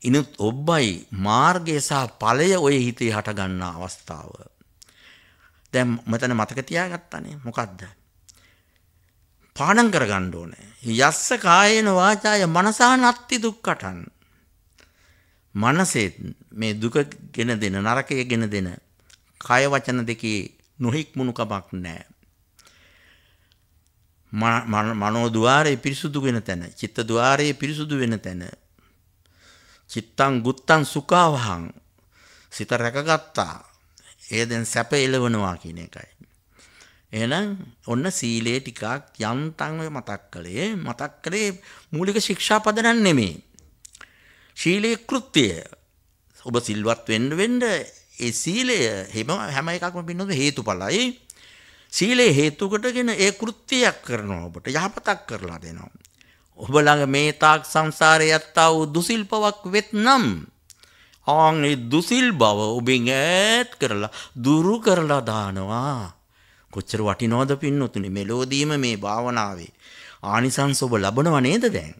ඉනුත් ඔබ්බයි මාර්ගය සහ ඵලය ඔය හිතේ හට ගන්නා අවස්ථාව. දැන් මෙතන මතක තියාගත්තානේ මොකද්ද? පාණම් කරගන්න ඕනේ. යස්ස කායේන වාචාය මනසා නත්ති දුක්කටන්. මනසෙත් මේ දුකගෙන දෙන නරකයගෙන දෙන කය වචන දෙකේ නොහික්මුණුකමක් නැහැ. මනෝ ద్వාරයේ පිරිසුදු වෙන තැන, චිත්ත ద్వාරයේ පිරිසුදු වෙන තැන චිත්තං ගුත්තං සුඛාවහං සිත රැකගත්තා. ඒ දැන් සැප එළවනවා කියන එකයි. එහෙනම් ඔන්න සීලේ ටිකක් යන්තම් ඔය මතක් කළේ මතක් කළේ මූලික ශික්ෂා පදනම් නෙමෙයි. ශීලයේ කෘත්‍යය. ඔබ සිල්වත් වෙන්න වෙන්න ඒ සීලය හැම හැම එකක්ම පින්නොත් හේතුඵලයි. සීලේ හේතු කොටගෙන ඒ කෘත්‍යයක් කරනවා ඔබට යහපතක් කරලා දෙනවා. ඔබ ළඟ මේ තාක් සංසාරේ යත්තා වූ දුසිල්පවක් වෙත්නම් ආන් ඒ දුසිල් බව ඔබෙන් ඈත් කරලා දුරු කරලා දානවා. කොච්චර වටිනවද පින්නොතුනි මෙලෝදීම මේ භාවනාවේ ආනිසංස ඔබ ලබනව නේද දැන්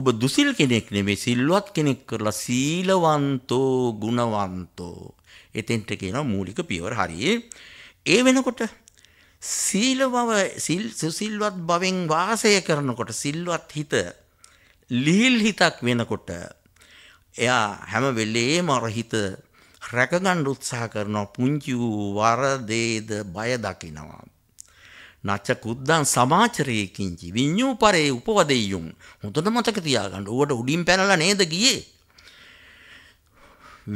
ඔබ දුසිල් කෙනෙක් නෙමෙයි සිල්වත් කෙනෙක් කරලා සීලවන්තෝ ගුණවන්තෝ එතෙන්ට කියන මූලික පියවර හරියේ ඒ වෙනකොට සීල බව සිල් සුසිල්වත් බවෙන් වාසය කරනකොට සිල්වත් හිත ලිහිල් හිතක් වෙනකොට එයා හැම වෙලේම අර හිත රැකගන්න උත්සාහ කරනවා පුංචි වූ වරදේද බය දකිනවා නච්ච කුද්දන් සමාචරයේ කිංචි විඤ්ඤූපරේ උපවදෙයියුම් හොඳට මතක තියාගන්න ඌට උඩින් පැනලා නේද ගියේ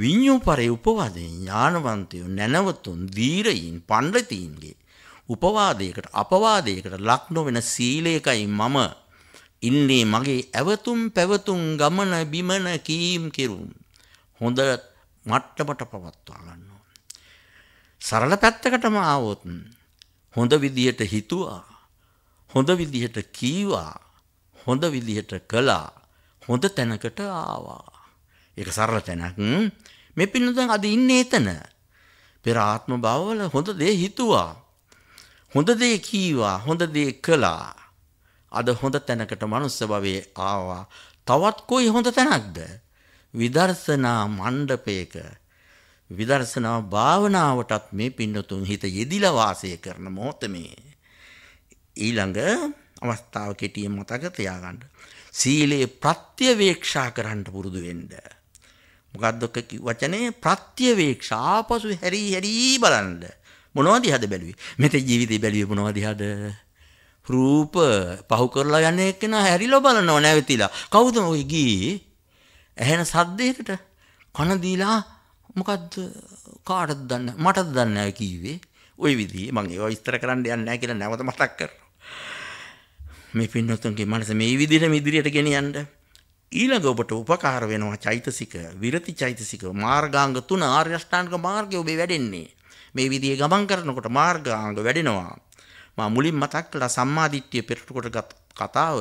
විඤ්ඤූපරේ උපවදෙන් ඥානවන්තයෝ නැනවතුන් දීරයින් පණ්ඩිතයින්ගේ උපවාදයකට අපවාදයකට ලක් නොවන සීලයකයි මම ඉන්නේ මගේ ඇවතුම් පැවතුම් ගමන බිමන කීම් කෙරුම් හොඳ මට්ටමට පවත්වා ගන්න ඕන. සරල පැත්තකටම ආවොත් හොඳ විදියට හිතුවා හොඳ විදිහට කීවා හොඳ විදිහට කළා හොඳ තැනකට ආවා. ඒක සරල තැනක්. මේ පින්නතන් අද ඉන්නේ එතන. පෙර ආත්ම භවවල හොඳ දේ හිතුවා. හොඳ දේ කීවා හොඳ දේ කළා. අද හොඳ තැනකට මනුස්ස භවයේ ආවා. තවත් කොයි හොඳ තැනක්ද? විදර්ශනා මණ්ඩපයක විදර්ශනා භාවනාවටත් මේ පින්නතුන් හිත යෙදිලා වාසය කරන මොහොත මේ. ඊළඟ අවස්ථාව කෙටියෙන් මතක තියාගන්න. සීලේ ප්‍රත්‍යවේක්ෂා කරන්න පුරුදු වෙන්න. මොකද්ද ඔක වචනේ ප්‍රත්‍යවේක්ෂා ආපසු හැරි හැරි බලන්න. මොනවද හද බැලුවේ? මෙතේ ජීවිතේ බැලුවේ මොනවද හද? රූප පහු කරලා යන එක්කන හැරිලා බලනවා නැවතිලා. කවුද ඔය ගියේ? ඇහෙන සද්දයකට කන දීලා මොකද්ද කාටද දන්නේ? මටද දන්නේ නැහැ කිව්වේ. ওই විදිහේ මම ඒව විස්තර කරන්න යන්නේ නැහැ කියලා නැවත මතක් කරනවා. මේ පින්නතුන්ගේ මනස මේ විදිහටම ඉදිරියට ගෙනියන්න ඊළඟ ඔබට උපකාර වෙනවා චෛතසික විරති චෛතසික මාර්ගාංග තුන ආර්ය අෂ්ටාංගික මාර්ගය ඔබේ වැඩෙන්නේ මේ විදිහේ ගමන් කරනකොට මාර්ගාංග වැඩෙනවා. මා මුලින් මතක් කළා සම්මාදිට්ඨිය පෙරටුකොටගත් කතාව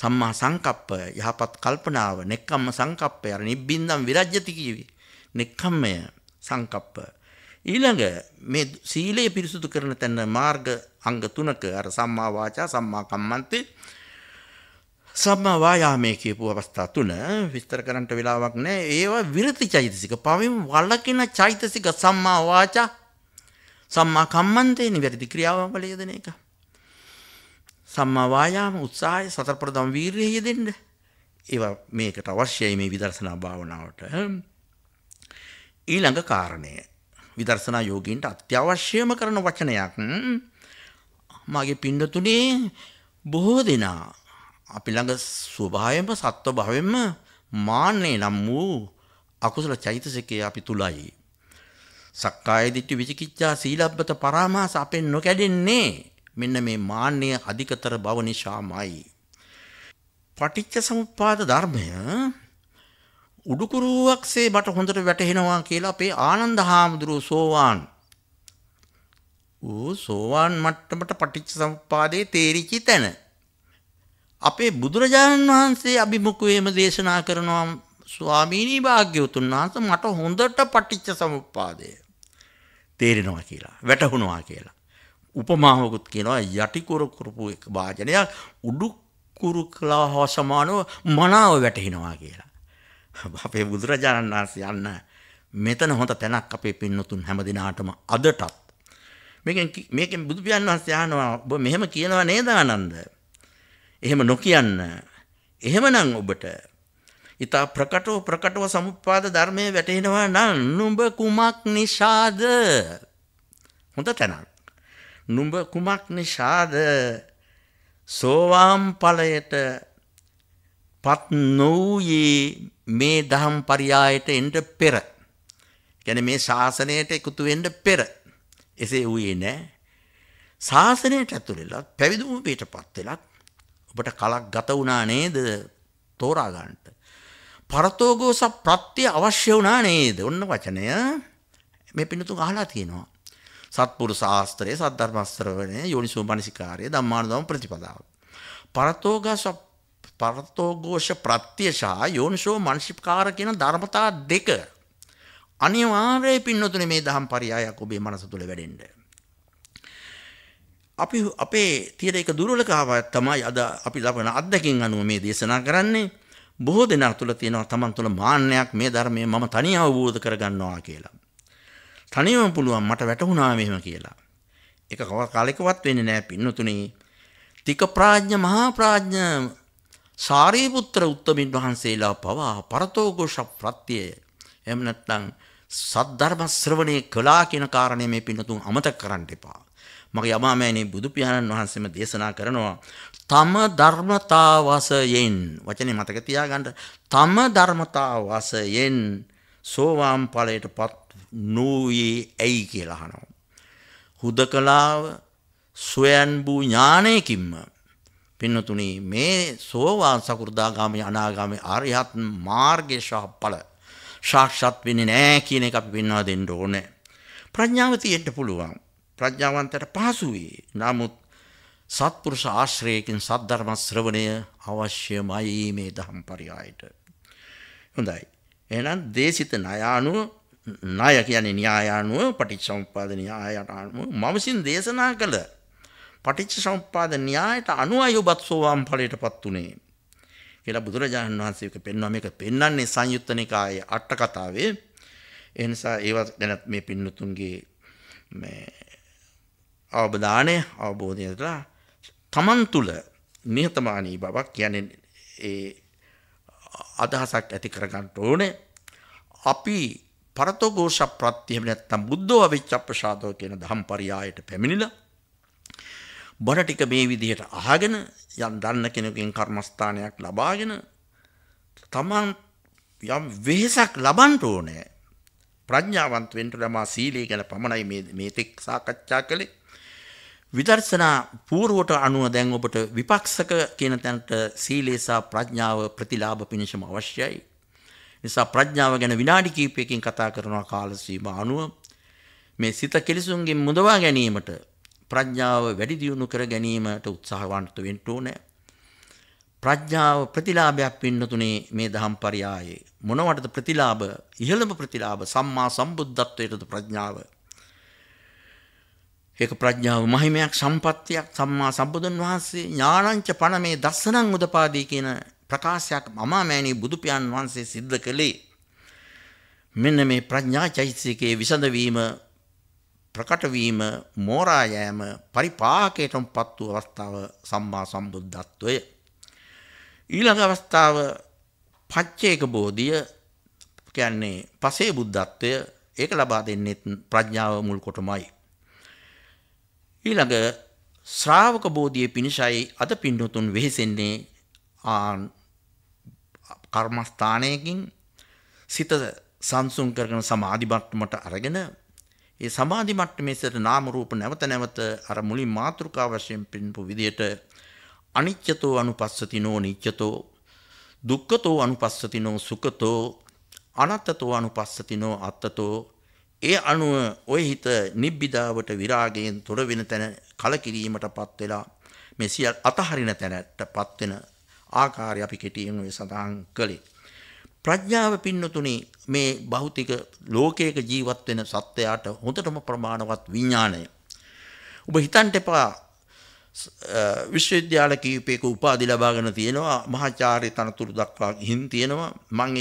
සම්මා සංකප්ප යහපත් කල්පනාව නෙක්ඛම්ම සංකප්පය අර නිබ්බින්දම් විරජ්‍යති කියවි නෙක්ඛම්මය සංකප්ප ඊළඟ මේ සීලය පිරිසුදු කරන තැන මාර්ග අංග තුනක අර සම්මා වාචා සම්මා කම්මන්තේ සම්මා වායාමයේ කියපු අවස්ථා තුන විස්තර කරන්නට වෙලාවක් නැහැ. ඒවා විරති චෛතසික, පවෙන් වළකින චෛතසික සම්මා වාචා සම්මා කම්මන්තේ නිවැරදි ක්‍රියාවලිය දෙන එක. සම්මා වායාම උත්සාහය සතර ප්‍රදම් වීරිය යෙදෙන්න. ඒවා මේකට අවශ්‍යයි මේ විදර්ශනා භාවනාවට. ඊළඟ කාරණය විදර්ශනා යෝගීන්ට අත්‍යවශ්‍යම කරන වචනයක් මගේ පින්ඩ තුනේ බොහෝ දෙනා අපි ළඟ ස්වභාවයෙන්ම සත්ව භාවයෙන්ම මාන්නේ නම් වූ අකුසල චෛතසිකය අපි තුලයි. සක්කාය දිට්ඨි විචිකිච්ඡා සීලබ්බත පරාමාස අපෙන් නොකැඩෙන්නේ මෙන්න මේ මාන්නය අධිකතර බව නිසාමයි. පටිච්ච සමුප්පාද ධර්මය උඩුකුරුවක්සේ බට හොඳට වැටහෙනවා කියලා අපේ ආනන්ද හාමුදුරුව සෝවාන් ඌ සෝවාන් මට්ටමට පටිච්ච සමුප්පාදේ තේරිචි තැන අපේ බුදුරජාණන් වහන්සේ අභිමුකුවේම දේශනා කරනවා ස්වාමීණී භාග්‍යවතුන් වහන්ස මට හොඳට පටිච්ච සමුපාදය තේරෙනවා කියලා වැටහුණවා කියලා. උපමාවකුත් කියනවා යටිකුර කරපු එක භාජනයක් උඩුකුරු කලා හෝ සමානව මනාව වැටහෙනවා කියලා. අපේ බුදුරජාණන් වහන්සේ යන්න මෙතන හොඳ තැනක් අපේ පින්නතුන් හැම දිනාටම අදටත්. මේකෙන් මේකෙන් බුදුපියන් වහන්සේ ආනවා ඔබ මෙහෙම කියනවා නේද ආනන්ද? එහෙම නොකියන්න. එහෙමනම් ඔබට ඊතා ප්‍රකටව ප්‍රකටව සමුප්පාද ධර්මයේ වැටෙනවා නම් නුඹ කුමක් නිසාද? හොඳ තැනක්. නුඹ කුමක් නිසාද සෝවාම් ඵලයට පත් නොයේ මේ දහම් පරියායට එන්න පෙර. කියන්නේ මේ ශාසනයට එකතු වෙන්න පෙර. එසේ වූයේ නෑ. ශාසනයට ඇතුළෙලා පැවිදි වූ පිටපත් වෙලා ඔබට කලක් ගත වුණා නේද තෝරා ගන්නට. පරතෝගෝස ප්‍රත්‍ය අවශ්‍ය වුණා නේද? ඔන්න වචනය මේ පිටුතුන් අහලා තියෙනවා. සත්පුරු ශාස්ත්‍රයේ සද්ධර්මස්ත්‍රවණේ යෝනිසෝ මනසිකාර්ය ධම්මානුදම් ප්‍රතිපදාව. පරතෝගස පරතෝගෝෂ ප්‍රත්‍යශා යෝනිසෝ මනසිකාර කියන ධර්මතා දෙක අනිවාර්යයෙන් පින්නතුනේ මේ දහම් පරයයක් ඔබේ මනස තුල වැඩෙන්නේ. අපි අපේ තියෙන එක දුර්වලතාවය තමයි අද අපි ලබන අත්දැකීම් අනුව මේ දේශනා කරන්නේ බොහෝ දෙනා තුළ තියෙනවා තමන් තුළ මාන්නයක් මේ ධර්මයේ මම තනිය අවබෝධ කරගන්නවා කියලා. තනියම පුළුවන් මට වැටහුණා මෙහෙම කියලා. ඒක කව කාලයකවත් වෙන්නේ නැහැ පින්නතුනේ. තික ප්‍රඥ මහා ප්‍රඥ සාරිපුත්‍ර උත්තමින් වහන්සේලා පවා පරතෝගෝෂ ප්‍රත්‍යය එහෙම නැත්නම් සද්ධර්ම ශ්‍රවණේ කළා කියන කාරණේ මේ පින්නතුන් අමතක කරන්න එපා. මගේ අමාමෑණේ බුදු පියාණන් වහන්සේම දේශනා කරනවා තම ධර්මතා වශයෙන් වචනේ මතක තියාගන්න තම ධර්මතා වශයෙන් සෝවාන් ඵලයටපත් නූයේ ඇයි කියලා අහනවා හුදකලාව සොයන් වූ ඥානයකින්ම පින්නතුනි මේ සෝවාන් සකු르දාගාමී අනාගාමී ආර්යහත් මාර්ගයේ ශාපල සාක්ෂාත් වෙන්නේ නැහැ කියන එක අපි පෙන්වා දෙන්න ඕනේ. ප්‍රඥාව තියෙන්න පුළුවන්. ප්‍රඥාවන්තයට පහසු වේ. නමුත් සත්පුරුෂ ආශ්‍රයයෙන් සද්ධර්ම ශ්‍රවණය අවශ්‍යමයි මේ දහම් පරයයට. හොඳයි. එහෙනම් දේශිත ණයානුව ණය කියන්නේ න්‍යායානුව පටිච්චසමුප්පාද න්‍යායට අනුව මම විසින් දේශනා කළ පටිච්චසමුප්පාද න්‍යායට අනුයුබත් සෝවාන් ඵලයටපත් උනේ. කියලා බුදුරජාණන් වහන්සේ පෙන්වන මේක පෙන්වන්නේ සංයුත්ත නිකායේ අට කතාවේ. ඒ නිසා ඒවත් දැනත් මේ පින්නතුන්ගේ මේ අවබධානය අවබෝධය තුළ තමන් තුළ නිහතමානී බවක් කියන්නේ ඒ අදහසක් ඇති කරගන්න ඕනේ අපි පරතෝഘോഷ ප්‍රත්‍යම නැත්තම් බුද්ධෝ අවිච්ඡප්පශාතෝ කියන ධම් පරයයට පැමිණිලා බණ ටික මේ විදිහට අහගෙන යම් දන්න කෙනෙකුගෙන් කර්මස්ථානයක් ලබාගෙන තමන් යම් වෙහසක් ලබන්න ඕනේ ප්‍රඥාවන්ත වෙන්න ළමා සීලය ගැන පමණයි මේ මේ තෙක් සාකච්ඡා කළේ විදර්ශනා පූර්වට අනුව දැන් ඔබට විපක්ෂක කියන තැනට සීලය සහ ප්‍රඥාව ප්‍රතිලාභ පිණිසම අවශ්‍යයි. නිසා ප්‍රඥාව ගැන විනාඩි කිහිපයකින් කතා කරනවා කාල සීමා අනුව මේ සිත කෙලිසුන්ගෙන් මුදවා ගැනීමට ප්‍රඥාව වැඩි දියුණු කර ගැනීමට උත්සාහවන්ත වෙන්න ඕනේ. ප්‍රඥාව ප්‍රතිලාභයක් පින්නතුනේ මේ දහම් පරයයේ මොනවටද ප්‍රතිලාභ? ඉහළම ප්‍රතිලාභ සම්මා සම්බුද්ධත්වයටද ප්‍රඥාව. ඒක ප්‍රඥාව මහිමයක් සම්පත්තියක් සම්මා සම්බුදුන් වහන්සේ ඥානංච පණ මේ දස්සනං උදපාදී කියන ප්‍රකාශයක් අමාමෑණී බුදු පියාණන් වහන්සේ සිද්ධ කළේ මෙන්න මේ ප්‍රඥා චෛතසිකයේ විසඳවීම ප්‍රකට වීම මෝරා යෑම පරිපාකයටමපත් වූ අවස්ථාව සම්මා සම්බුද්ධත්වය ඊළඟ අවස්ථාව පච්චේක බෝධිය කියන්නේ පසේ බුද්ධත්වය ඒක ලබා දෙන්නේ ප්‍රඥාව මුල් කොටමයි ඊළඟ ශ්‍රාවක බෝධියේ පිණිසයි අද පින්නතුන් වෙහෙසෙන්නේ කර්මස්ථානයකින් සිත සංසුන් කරගෙන සමාධි මට්ටමට අරගෙන ඒ සමාධි මට්ටමේ සිට නාම රූප නැවත නැවත අර මුලින් මාතෘකාව වශයෙන් පින්පු විදියට අනිච්චතෝ අනුපස්සතිනෝ නිච්චතෝ දුක්ඛතෝ අනුපස්සතිනෝ සුඛතෝ අනත්තතෝ අනුපස්සතිනෝ අත්තතෝ ඒ අනුව ඔය හිත නිබ්බිදාවට විරාගයෙන් තොර වෙන තැන කලකිරීමටපත් වෙලා මේ සියල් අතහරින තැනටපත් වෙන ආකාරය අපි කෙටියෙන් ඔය සඳහන් කළේ. ප්‍රඥාව පින්නතුනි මේ භෞතික ලෝකයක ජීවත් වෙන සත්වයාට හොඳටම ප්‍රමාණවත් විඥාණය. ඔබ හිතන්ට එපා විශ්වවිද්‍යාල කීපයක උපාධි ලබාගෙන තියෙනවා මහාචාර්ය තනතුරු දක්වා හින් තියෙනවා මම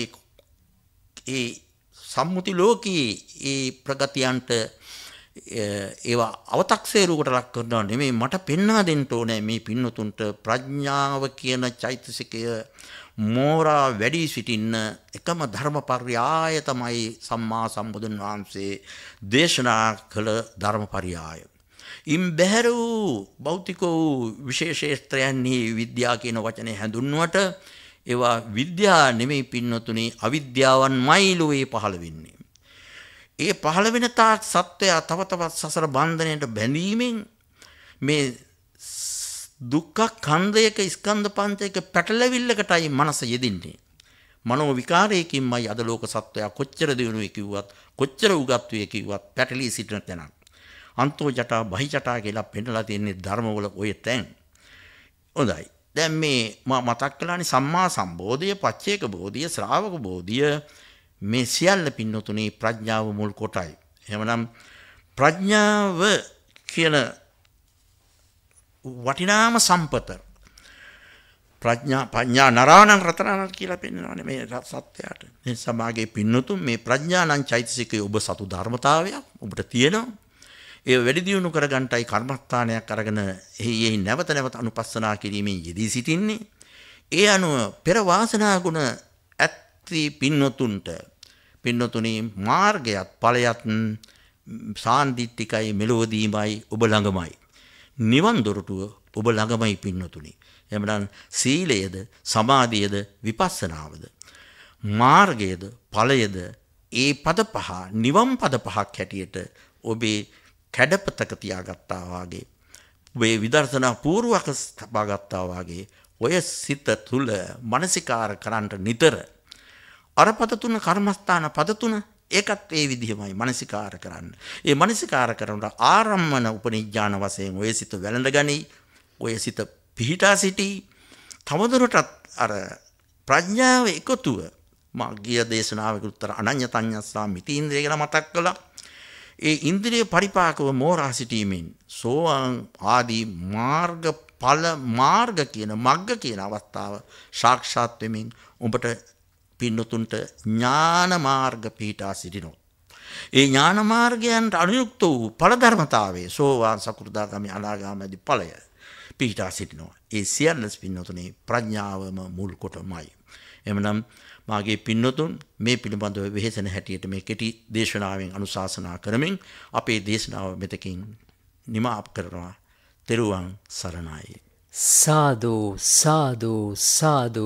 ඒ සම්මුති ලෝකයේ ඒ ප්‍රගතියන්ට ඒවා අවතක්සේරුවට ලක් කරනවා නෙමෙයි මට පෙන්වා දෙන්න ඕනේ මේ පින්නතුන්ට ප්‍රඥාව කියන චෛතසිකය මෝරා වැඩි සිටින්න එකම ධර්මපර්යාය තමයි සම්මා සම්බුදුන් වහන්සේ දේශනා කළ ධර්මපර්යාය. ඉන් බැහැර වූ භෞතික වූ විශේෂේත්‍රයන්හි විද්‍යා කියන වචනය හැඳුන්වට ඒවා විද්‍යා නෙමෙයි පින්නතුනේ අවිද්‍යාවන්මයි ලෝයේ පහළ වෙන්නේ. ඒ පහළ වෙන තාක් සත්වයා තව තවත් සසර බන්ධනයට බැඳීමෙන් මේ දුක්ඛ කන්දයක ස්කන්ධ පංචයක පැටලවිල්ලකටයි මනස යෙදින්නේ. මනෝ විකාරයකින්මයි අද ලෝක සත්වයා කොච්චර දිනුවේ කිව්වත් කොච්චර උගත් වේ කිව්වත් පැටලී සිටින තැනක්. අන්තෝ ජටා බහි ජටා කියලා පෙන්නලා තියෙන්නේ ධර්මවල ඔය තැන්. හොඳයි. දැන් මේ මතක් කළානේ සම්මා සම්බෝධිය, පච්චේක බෝධිය, ශ්‍රාවක බෝධිය මේ සියල්ල පින්නතුනේ ප්‍රඥාව මුල් කොටයි. එහෙමනම් ප්‍රඥාව කියන වටිනාම සම්පත ප්‍රඥා පඤ්ඤා නරාණං රතනං කියලා පෙන්නනවානේ මේ සත්‍යයට. මේ සමාගයේ පින්නතුන් මේ ප්‍රඥානං චෛතසිකයේ ඔබ සතු ධර්මතාවයක් ඔබට තියෙනවා. ඒ වැඩි දියුණු කරගන්ටයි කර්මස්ථානයක් අරගෙන එහි නැවත නැවත අනුපස්සනා කිරීමෙන් යෙදී සිටින්නේ. ඒ අනුව පෙර වාසනා ගුණ ඇත්ති පින්නතුන්ට පින්නතුනේ මාර්ගයත් ඵලයත් සාන්දිටිකයි මෙලෝදීමයි ඔබ ළඟමයි. නිවන් දොරටුව ඔබ ළඟමයි පින්නතුනේ. එමනම් සීලයද සමාධියද විපස්සනාවද මාර්ගයේද ඵලයේද ඒ පද පහ නිවන් පද පහක් හැටියට ඔබේ කැඩපතක තියාගත්තා වාගේ මේ විදර්ශනා පූර්වක තබාගත්තා වාගේ ඔය සිත තුල මානසිකාර කරන්නට නිතර අර පද තුන කර්මස්ථාන පද තුන ඒකත් ඒ විදිහමයි මානසිකාර කරන්න. ඒ මානසිකාර කරනට ආරම්මන උපනිඥාන වශයෙන් ඔය සිත වැළඳ ගනී. ඔය සිත පිහිටා සිටී. තවදුරටත් අර ප්‍රඥාව එකතුව මාගිය දේශනාවක උත්තර අනඤ්‍ය තඤ්ඤස්සා මිති ඉන්ද්‍රිය කියලා මතක් කළා. ඒ ඉන්ද්‍රිය පරිපාකව මෝරා සිටීමෙන් සෝවාන් ආදී මාර්ග ඵල මාර්ග කියන මග්ග කියන අවස්ථාව සාක්ෂාත් වෙමින් උඹට පින්නතුන්ට ඥාන මාර්ග පිහිටා සිටිනොත් ඒ ඥාන මාර්ගයන්ට අනුයුක්ත වූ ඵල ධර්මතාවයේ සෝවාන් සකෘදාගාමි අනාගාමී ඵලය පිහිටා සිටිනවා ඒ සියල්ල පින්නතුනේ ප්‍රඥාවම මුල් කොටමයි එමනම් මාගේ පින්නතුන් මේ පිළිබඳව වෙහෙසෙන හැටියට මේ කෙටි දේශනාවෙන් අනුශාසනා කරමින් අපේ දේශනාව මෙතකින් නිමා කරනවා. තෙරුවන් සරණයි. සාදු සාදු සාදු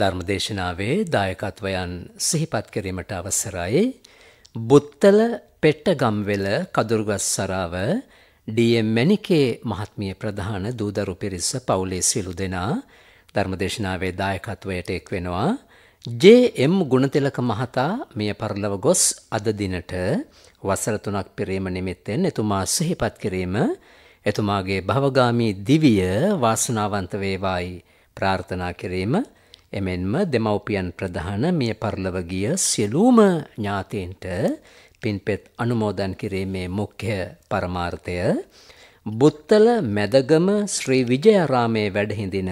ධර්මදේශනාවේ දායකත්වයන් සිහිපත් කිරීමට අවසරයි බුත්තල පෙට්ටගම්වෙල කදුරුගස් සරාව ඩම් මැනිකේ මහත්මිය ප්‍රධාන දූදරු පිරිස පවුලේ සිලු දෙනා ධර්මදේශනාවේ දායකත්වයට එක් වෙනවා ජේ.එම්. ගුණතිලක මහතා මිය පරලව ගොස් අද දිනට වසර තුනක් පිරීම නිමිත්තෙන් එතුමා සිහිපත් කිරීම එතුමාගේ භවගාමී දිවිය වාසනාවන්ත වේවායි ප්‍රාර්ථනා කිරීම එමෙන්ම දෙමව්පියන් ප්‍රධාන මිය පරලව ගිය සියලුම ඥාතීන්ට පින්පෙත් අනුමෝදන් කිරීමේ මුඛ්‍ය පරමාර්ථය බුත්තල මැදගම ශ්‍රී විජයරාමේ වැඩහිඳින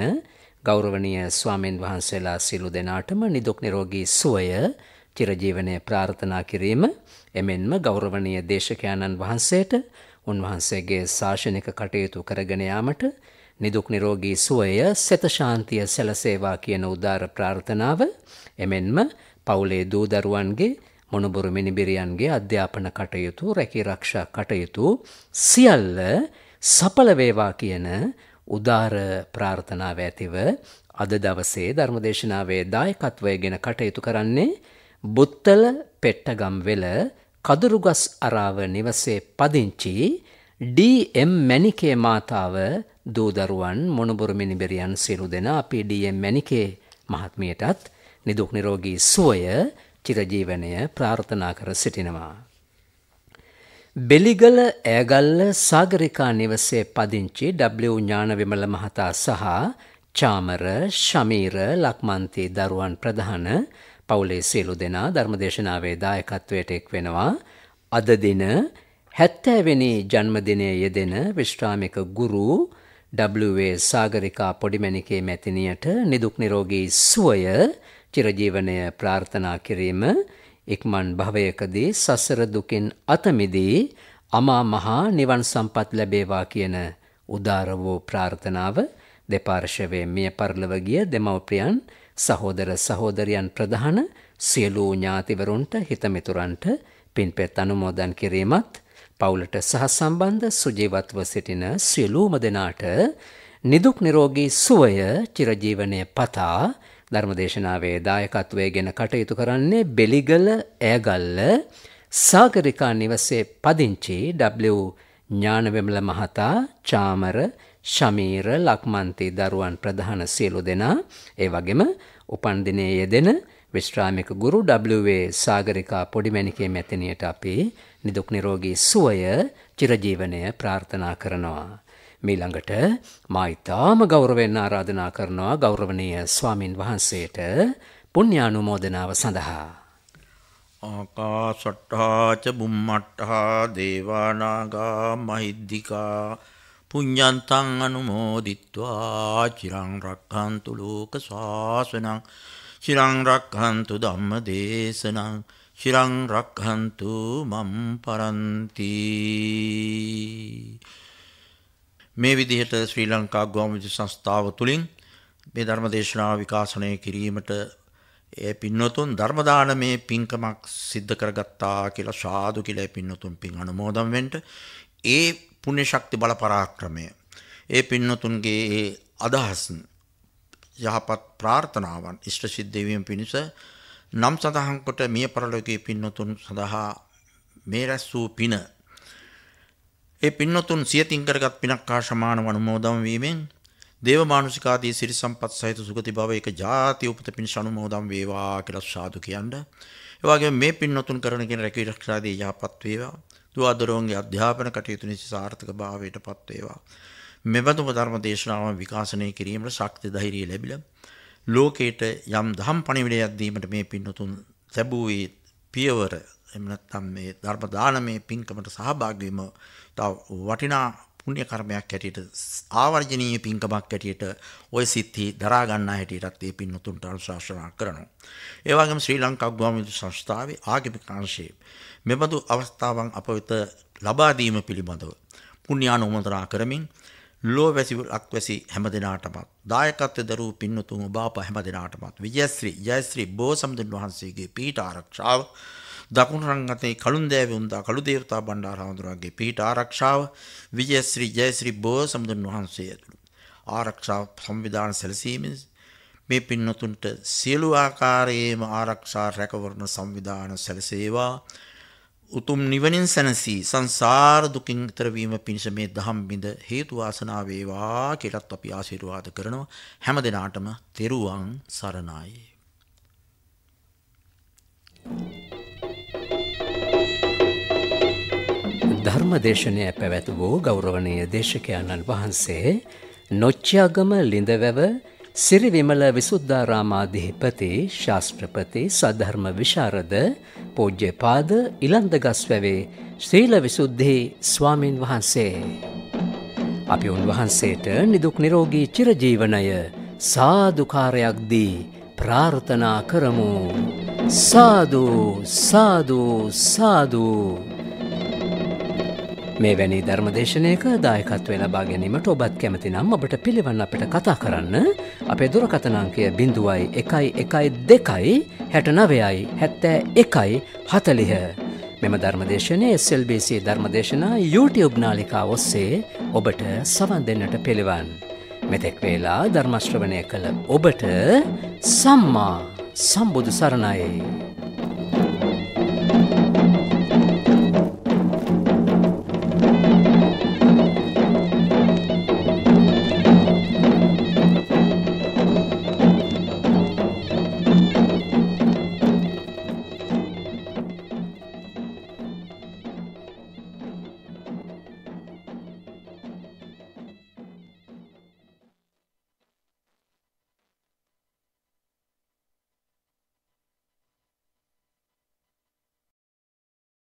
ගෞරවනීය ස්වාමීන් වහන්සේලා සිළු දෙනාටම නිදුක් නිරෝගී සුවය චිරජීවනයේ ප්‍රාර්ථනා කිරීම එමෙන්ම ගෞරවනීය දේශකයන්න් වහන්සේට උන්වහන්සේගේ ශාසනික කටයුතු කරගෙන යාමට නිදුක් නිරෝගී සුවය සෙත ශාන්තිය සැලසේවා කියන උදාර ප්‍රාර්ථනාව එමෙන්ම පවුලේ දූ දරුවන්ගේ මොනබුරු මිනිබිරියන්ගේ අධ්‍යාපන කටයුතු රැකී රක්ෂා කටයුතු සියල්ල සඵල වේවා කියන උදාර ප්‍රාර්ථනාව ඇතිව අද දවසේ ධර්මදේශනාවේ දායකත්වය ගෙන කටයුතු කරන්නේ බුත්තල පෙට්ටගම් වෙල කදුරුගස් අරාව නිවසේ පදිංචි ඩම් මැනිකේ මාතාව දූදරුවන් මොනබුරු මිනිබෙරියන් සිරු දෙෙන අපි ඩම් මැනිකේ මහත්මියටත් නිදුක් නිරෝගී සුවය චිරජීවනය ප්‍රාර්ථනා කර සිටිනවා. බෙලිගල ඇගල්ල සාගරිකා නිවසේ පදිංචි W ඥානවිමල මහතා සහ චාමර ශමීර ලක්මන්ති දරුවන් ප්‍රධාන පවුලේ සියලු දෙනා ධර්මදේශනාවේ දායකත්වයට එක් වෙනවා අද දින 70 වෙනි ජන්මදිනයේ යෙදෙන විශ්‍රාමික ගුරු W.A. සාගරිකා පොඩිමැණිකේ මැතිණියට නිදුක් නිරෝගී සුවය චිරජීවනය ප්‍රාර්ථනා කිරීම ඉක්මන් භවයකදී සසර දුකෙන් අත මිදී අමා මහා නිවන් සම්පත් ලැබේවා කියන උදාර වූ ප්‍රාර්ථනාව දෙපාර්ශවයේ මිය පරලව ගිය දෙමව්පියන් සහෝදර සහෝදරියන් ප්‍රධාන සියලු ඥාතිවරුන්ට හිතමිතුරන්ට පින්පෙත් අනුමෝදන් කිරීමත් පවුලට සහසම්බන්ධ සුජීවත්ව සිටින සියලුම දෙනාට නිදුක් නිරෝගී සුවය චිරජීවනයේ පතා ධර්මදේශනාවේ දායකත්වය ගැන කටයුතු කරන්නේ බෙලිගල ඇගල්ල සාගරිකා නිවසේ පදිංචි W ඥානවෙමල මහතා චාමර ශමීර ලක්මන්ති දරුවන් ප්‍රධාන සියලු දෙනා ඒ වගේම උපන්දිනයේ යෙදෙන විශ්‍රාමික ගුරු W.A. සාගරිකා පොඩිමැණිකේ මැතිණියට අපි නිදුක් නිරෝගී සුවය චිරජීවනය ප්‍රාර්ථනා කරනවා මීළඟට මයිතාම ගෞරවෙන් ආරාධනා කරනවා ගෞරවනය ස්වාමින් වහන්සේට පුුණ්‍යානුමෝදනාව සඳහා. ආකා සට්ටාච බුම්මට්ටහා දේවානාගා මහිද්දිකා පුඤ්ඥන්තන් අනුමෝදිත්වා චිරං රක්හන්තු ලෝක ශාසනං චිරං රක්හන්තු ධම්ම දේශනං චිරං රක්හන්තු මම් පරන්තිී මේ විදිහට ශ්‍රී ලංකා ගෝමති සංස්ථාව තුළින් මේ ධර්ම දේශනාව විකාශනය කිරීමට ඒ පින්නතුන් ධර්ම දානමේ පින්කමක් සිද්ධ කරගත්තා කියලා සාදු කියලා ඒ පින්නතුන් පින් අනුමෝදන් වෙන්න ඒ පුණ්‍ය ශක්ති බල පරාක්‍රමය ඒ පින්නතුන්ගේ ඒ අදහස් යහපත් ප්‍රාර්ථනාවන් ඉෂ්ට සිද්ධ වීම පිණිස නම් සඳහන් කොට මිය පරලෝකයේ පින්නතුන් සඳහා මේ රැස් වූ පින ඒ පින්නතුන් සියතින් කරගත් පිනක් හා සමාන වනුමෝදම් වීමෙන් දේව මානුෂිකාදී සිරි සම්පත් සහිත සුගති භවයක ජාති උපත පිණිස අනුමෝදම් වේවා කියලා සාදු කියන්න. ඒ වගේම මේ පින්නතුන් කරන කියන රැකී රක්ෂාදී යහපත් වේවා. දුවදරෝන්ගේ අධ්‍යාපන කටයුතු නිසි සාර්ථක භාවයටපත් වේවා. මෙබඳු ධර්ම දේශනාව විකාශනය කිරීමට ශක්ති ධෛර්යය ලැබිලා ලෝකේට යම් දහම් පණිවිඩයක් දීමට මේ පින්නතුන් ලැබුවේ පියවර එම නැත්නම් මේ ධර්ම දානමේ පින්කමට සහභාගී වීම තව වටිනා පුණ්‍ය කර්මයක් හැටියට ආවර්ජනීය පින්කමක් හැටියට ওই සිත්හි දරා ගන්නා හැටියටත් මේ පින් උතුම්ට අනුශාසනා කරනවා. ඒ වගේම ශ්‍රී ලංකා ගුවන්විදුලි සංස්ථාවේ ආගමික අංශයේ මෙබඳු අවස්ථාවන් අප වෙත ලබා දීම පිළිබඳව පුණ්‍යානුමෝදනා කරමින් ලෝවැසි ලක්වැසි හැමදිනාටම දායකත්ව දරූ පින් උතුම් ඔබ අප හැමදිනාටම විජයශ්‍රී ජයශ්‍රී බෝසම්දුන් වහන්සේගේ පීඨ ආරක්ෂාව දකුණු රංගතේ කළුන්දෑවේ උන්දා කළු දේවතා බණ්ඩාර හඳුරාගේ පිහිට ආරක්ෂාව විජයශ්‍රී ජයශ්‍රී බෝ සම්බුදුන් වහන්සේ ඇතුළු ආරක්ෂා සංවිධාන සැලසීමෙන් මේ පින්නතුන්ට සියලු ආකාරයේම ආරක්ෂා රැකවරණ සංවිධාන සැලසේවා උතුම් නිවනින් සැනසී සංසාර දුකින් ඈතර වීම පිණිස මේ දහම් බිඳ හේතු වාසනා වේවා කියලාත් අපි ආශිර්වාද කරනවා හැම දිනාටම තෙරුවන් සරණයි ධර්මදේශනය පැවැත් වූ ගෞරවනය දේශකයණන් වහන්සේ නොච්චාගම ලිඳවැව සිරිවිමල විසුද්ධාරාමාධිහිපති ශාස්ත්‍රපති සධර්ම විශාරද පෝජ්‍යපාද ඉලන්දගස්වැවේ ශ්‍රීල විසුද්ධි ස්වාමීන් වහන්සේ. අපි උන්වහන්සේට නිදුක් නිරෝගී චිරජීවනය සාධකාරයක් දී ප්‍රාර්ථනා කරමු. සාධූ සාධූ සාධූ මේ වැනි ධර්මදේශනයක දායකත්වය ලබා ගැනීමට ඔබත් කැමතිනම් ඔබට පිළිවන්න අපට කතා කරන්න අපේ දුරකතනාංකය බිඳුවයි එකයි එකයි දෙකයි හැටනවයයි හැත්තෑ එකයි හතලිහ. මෙම ධර්මදේශනය Sල්BC ධර්මදේශනා YouTube නාලිකා ඔස්සේ ඔබට සවන් දෙන්නට පිළිවන්. මෙතෙක් වේලා ධර්මශ්‍රවනය කළ ඔබට සම්මා සම්බුදු සරණයේ.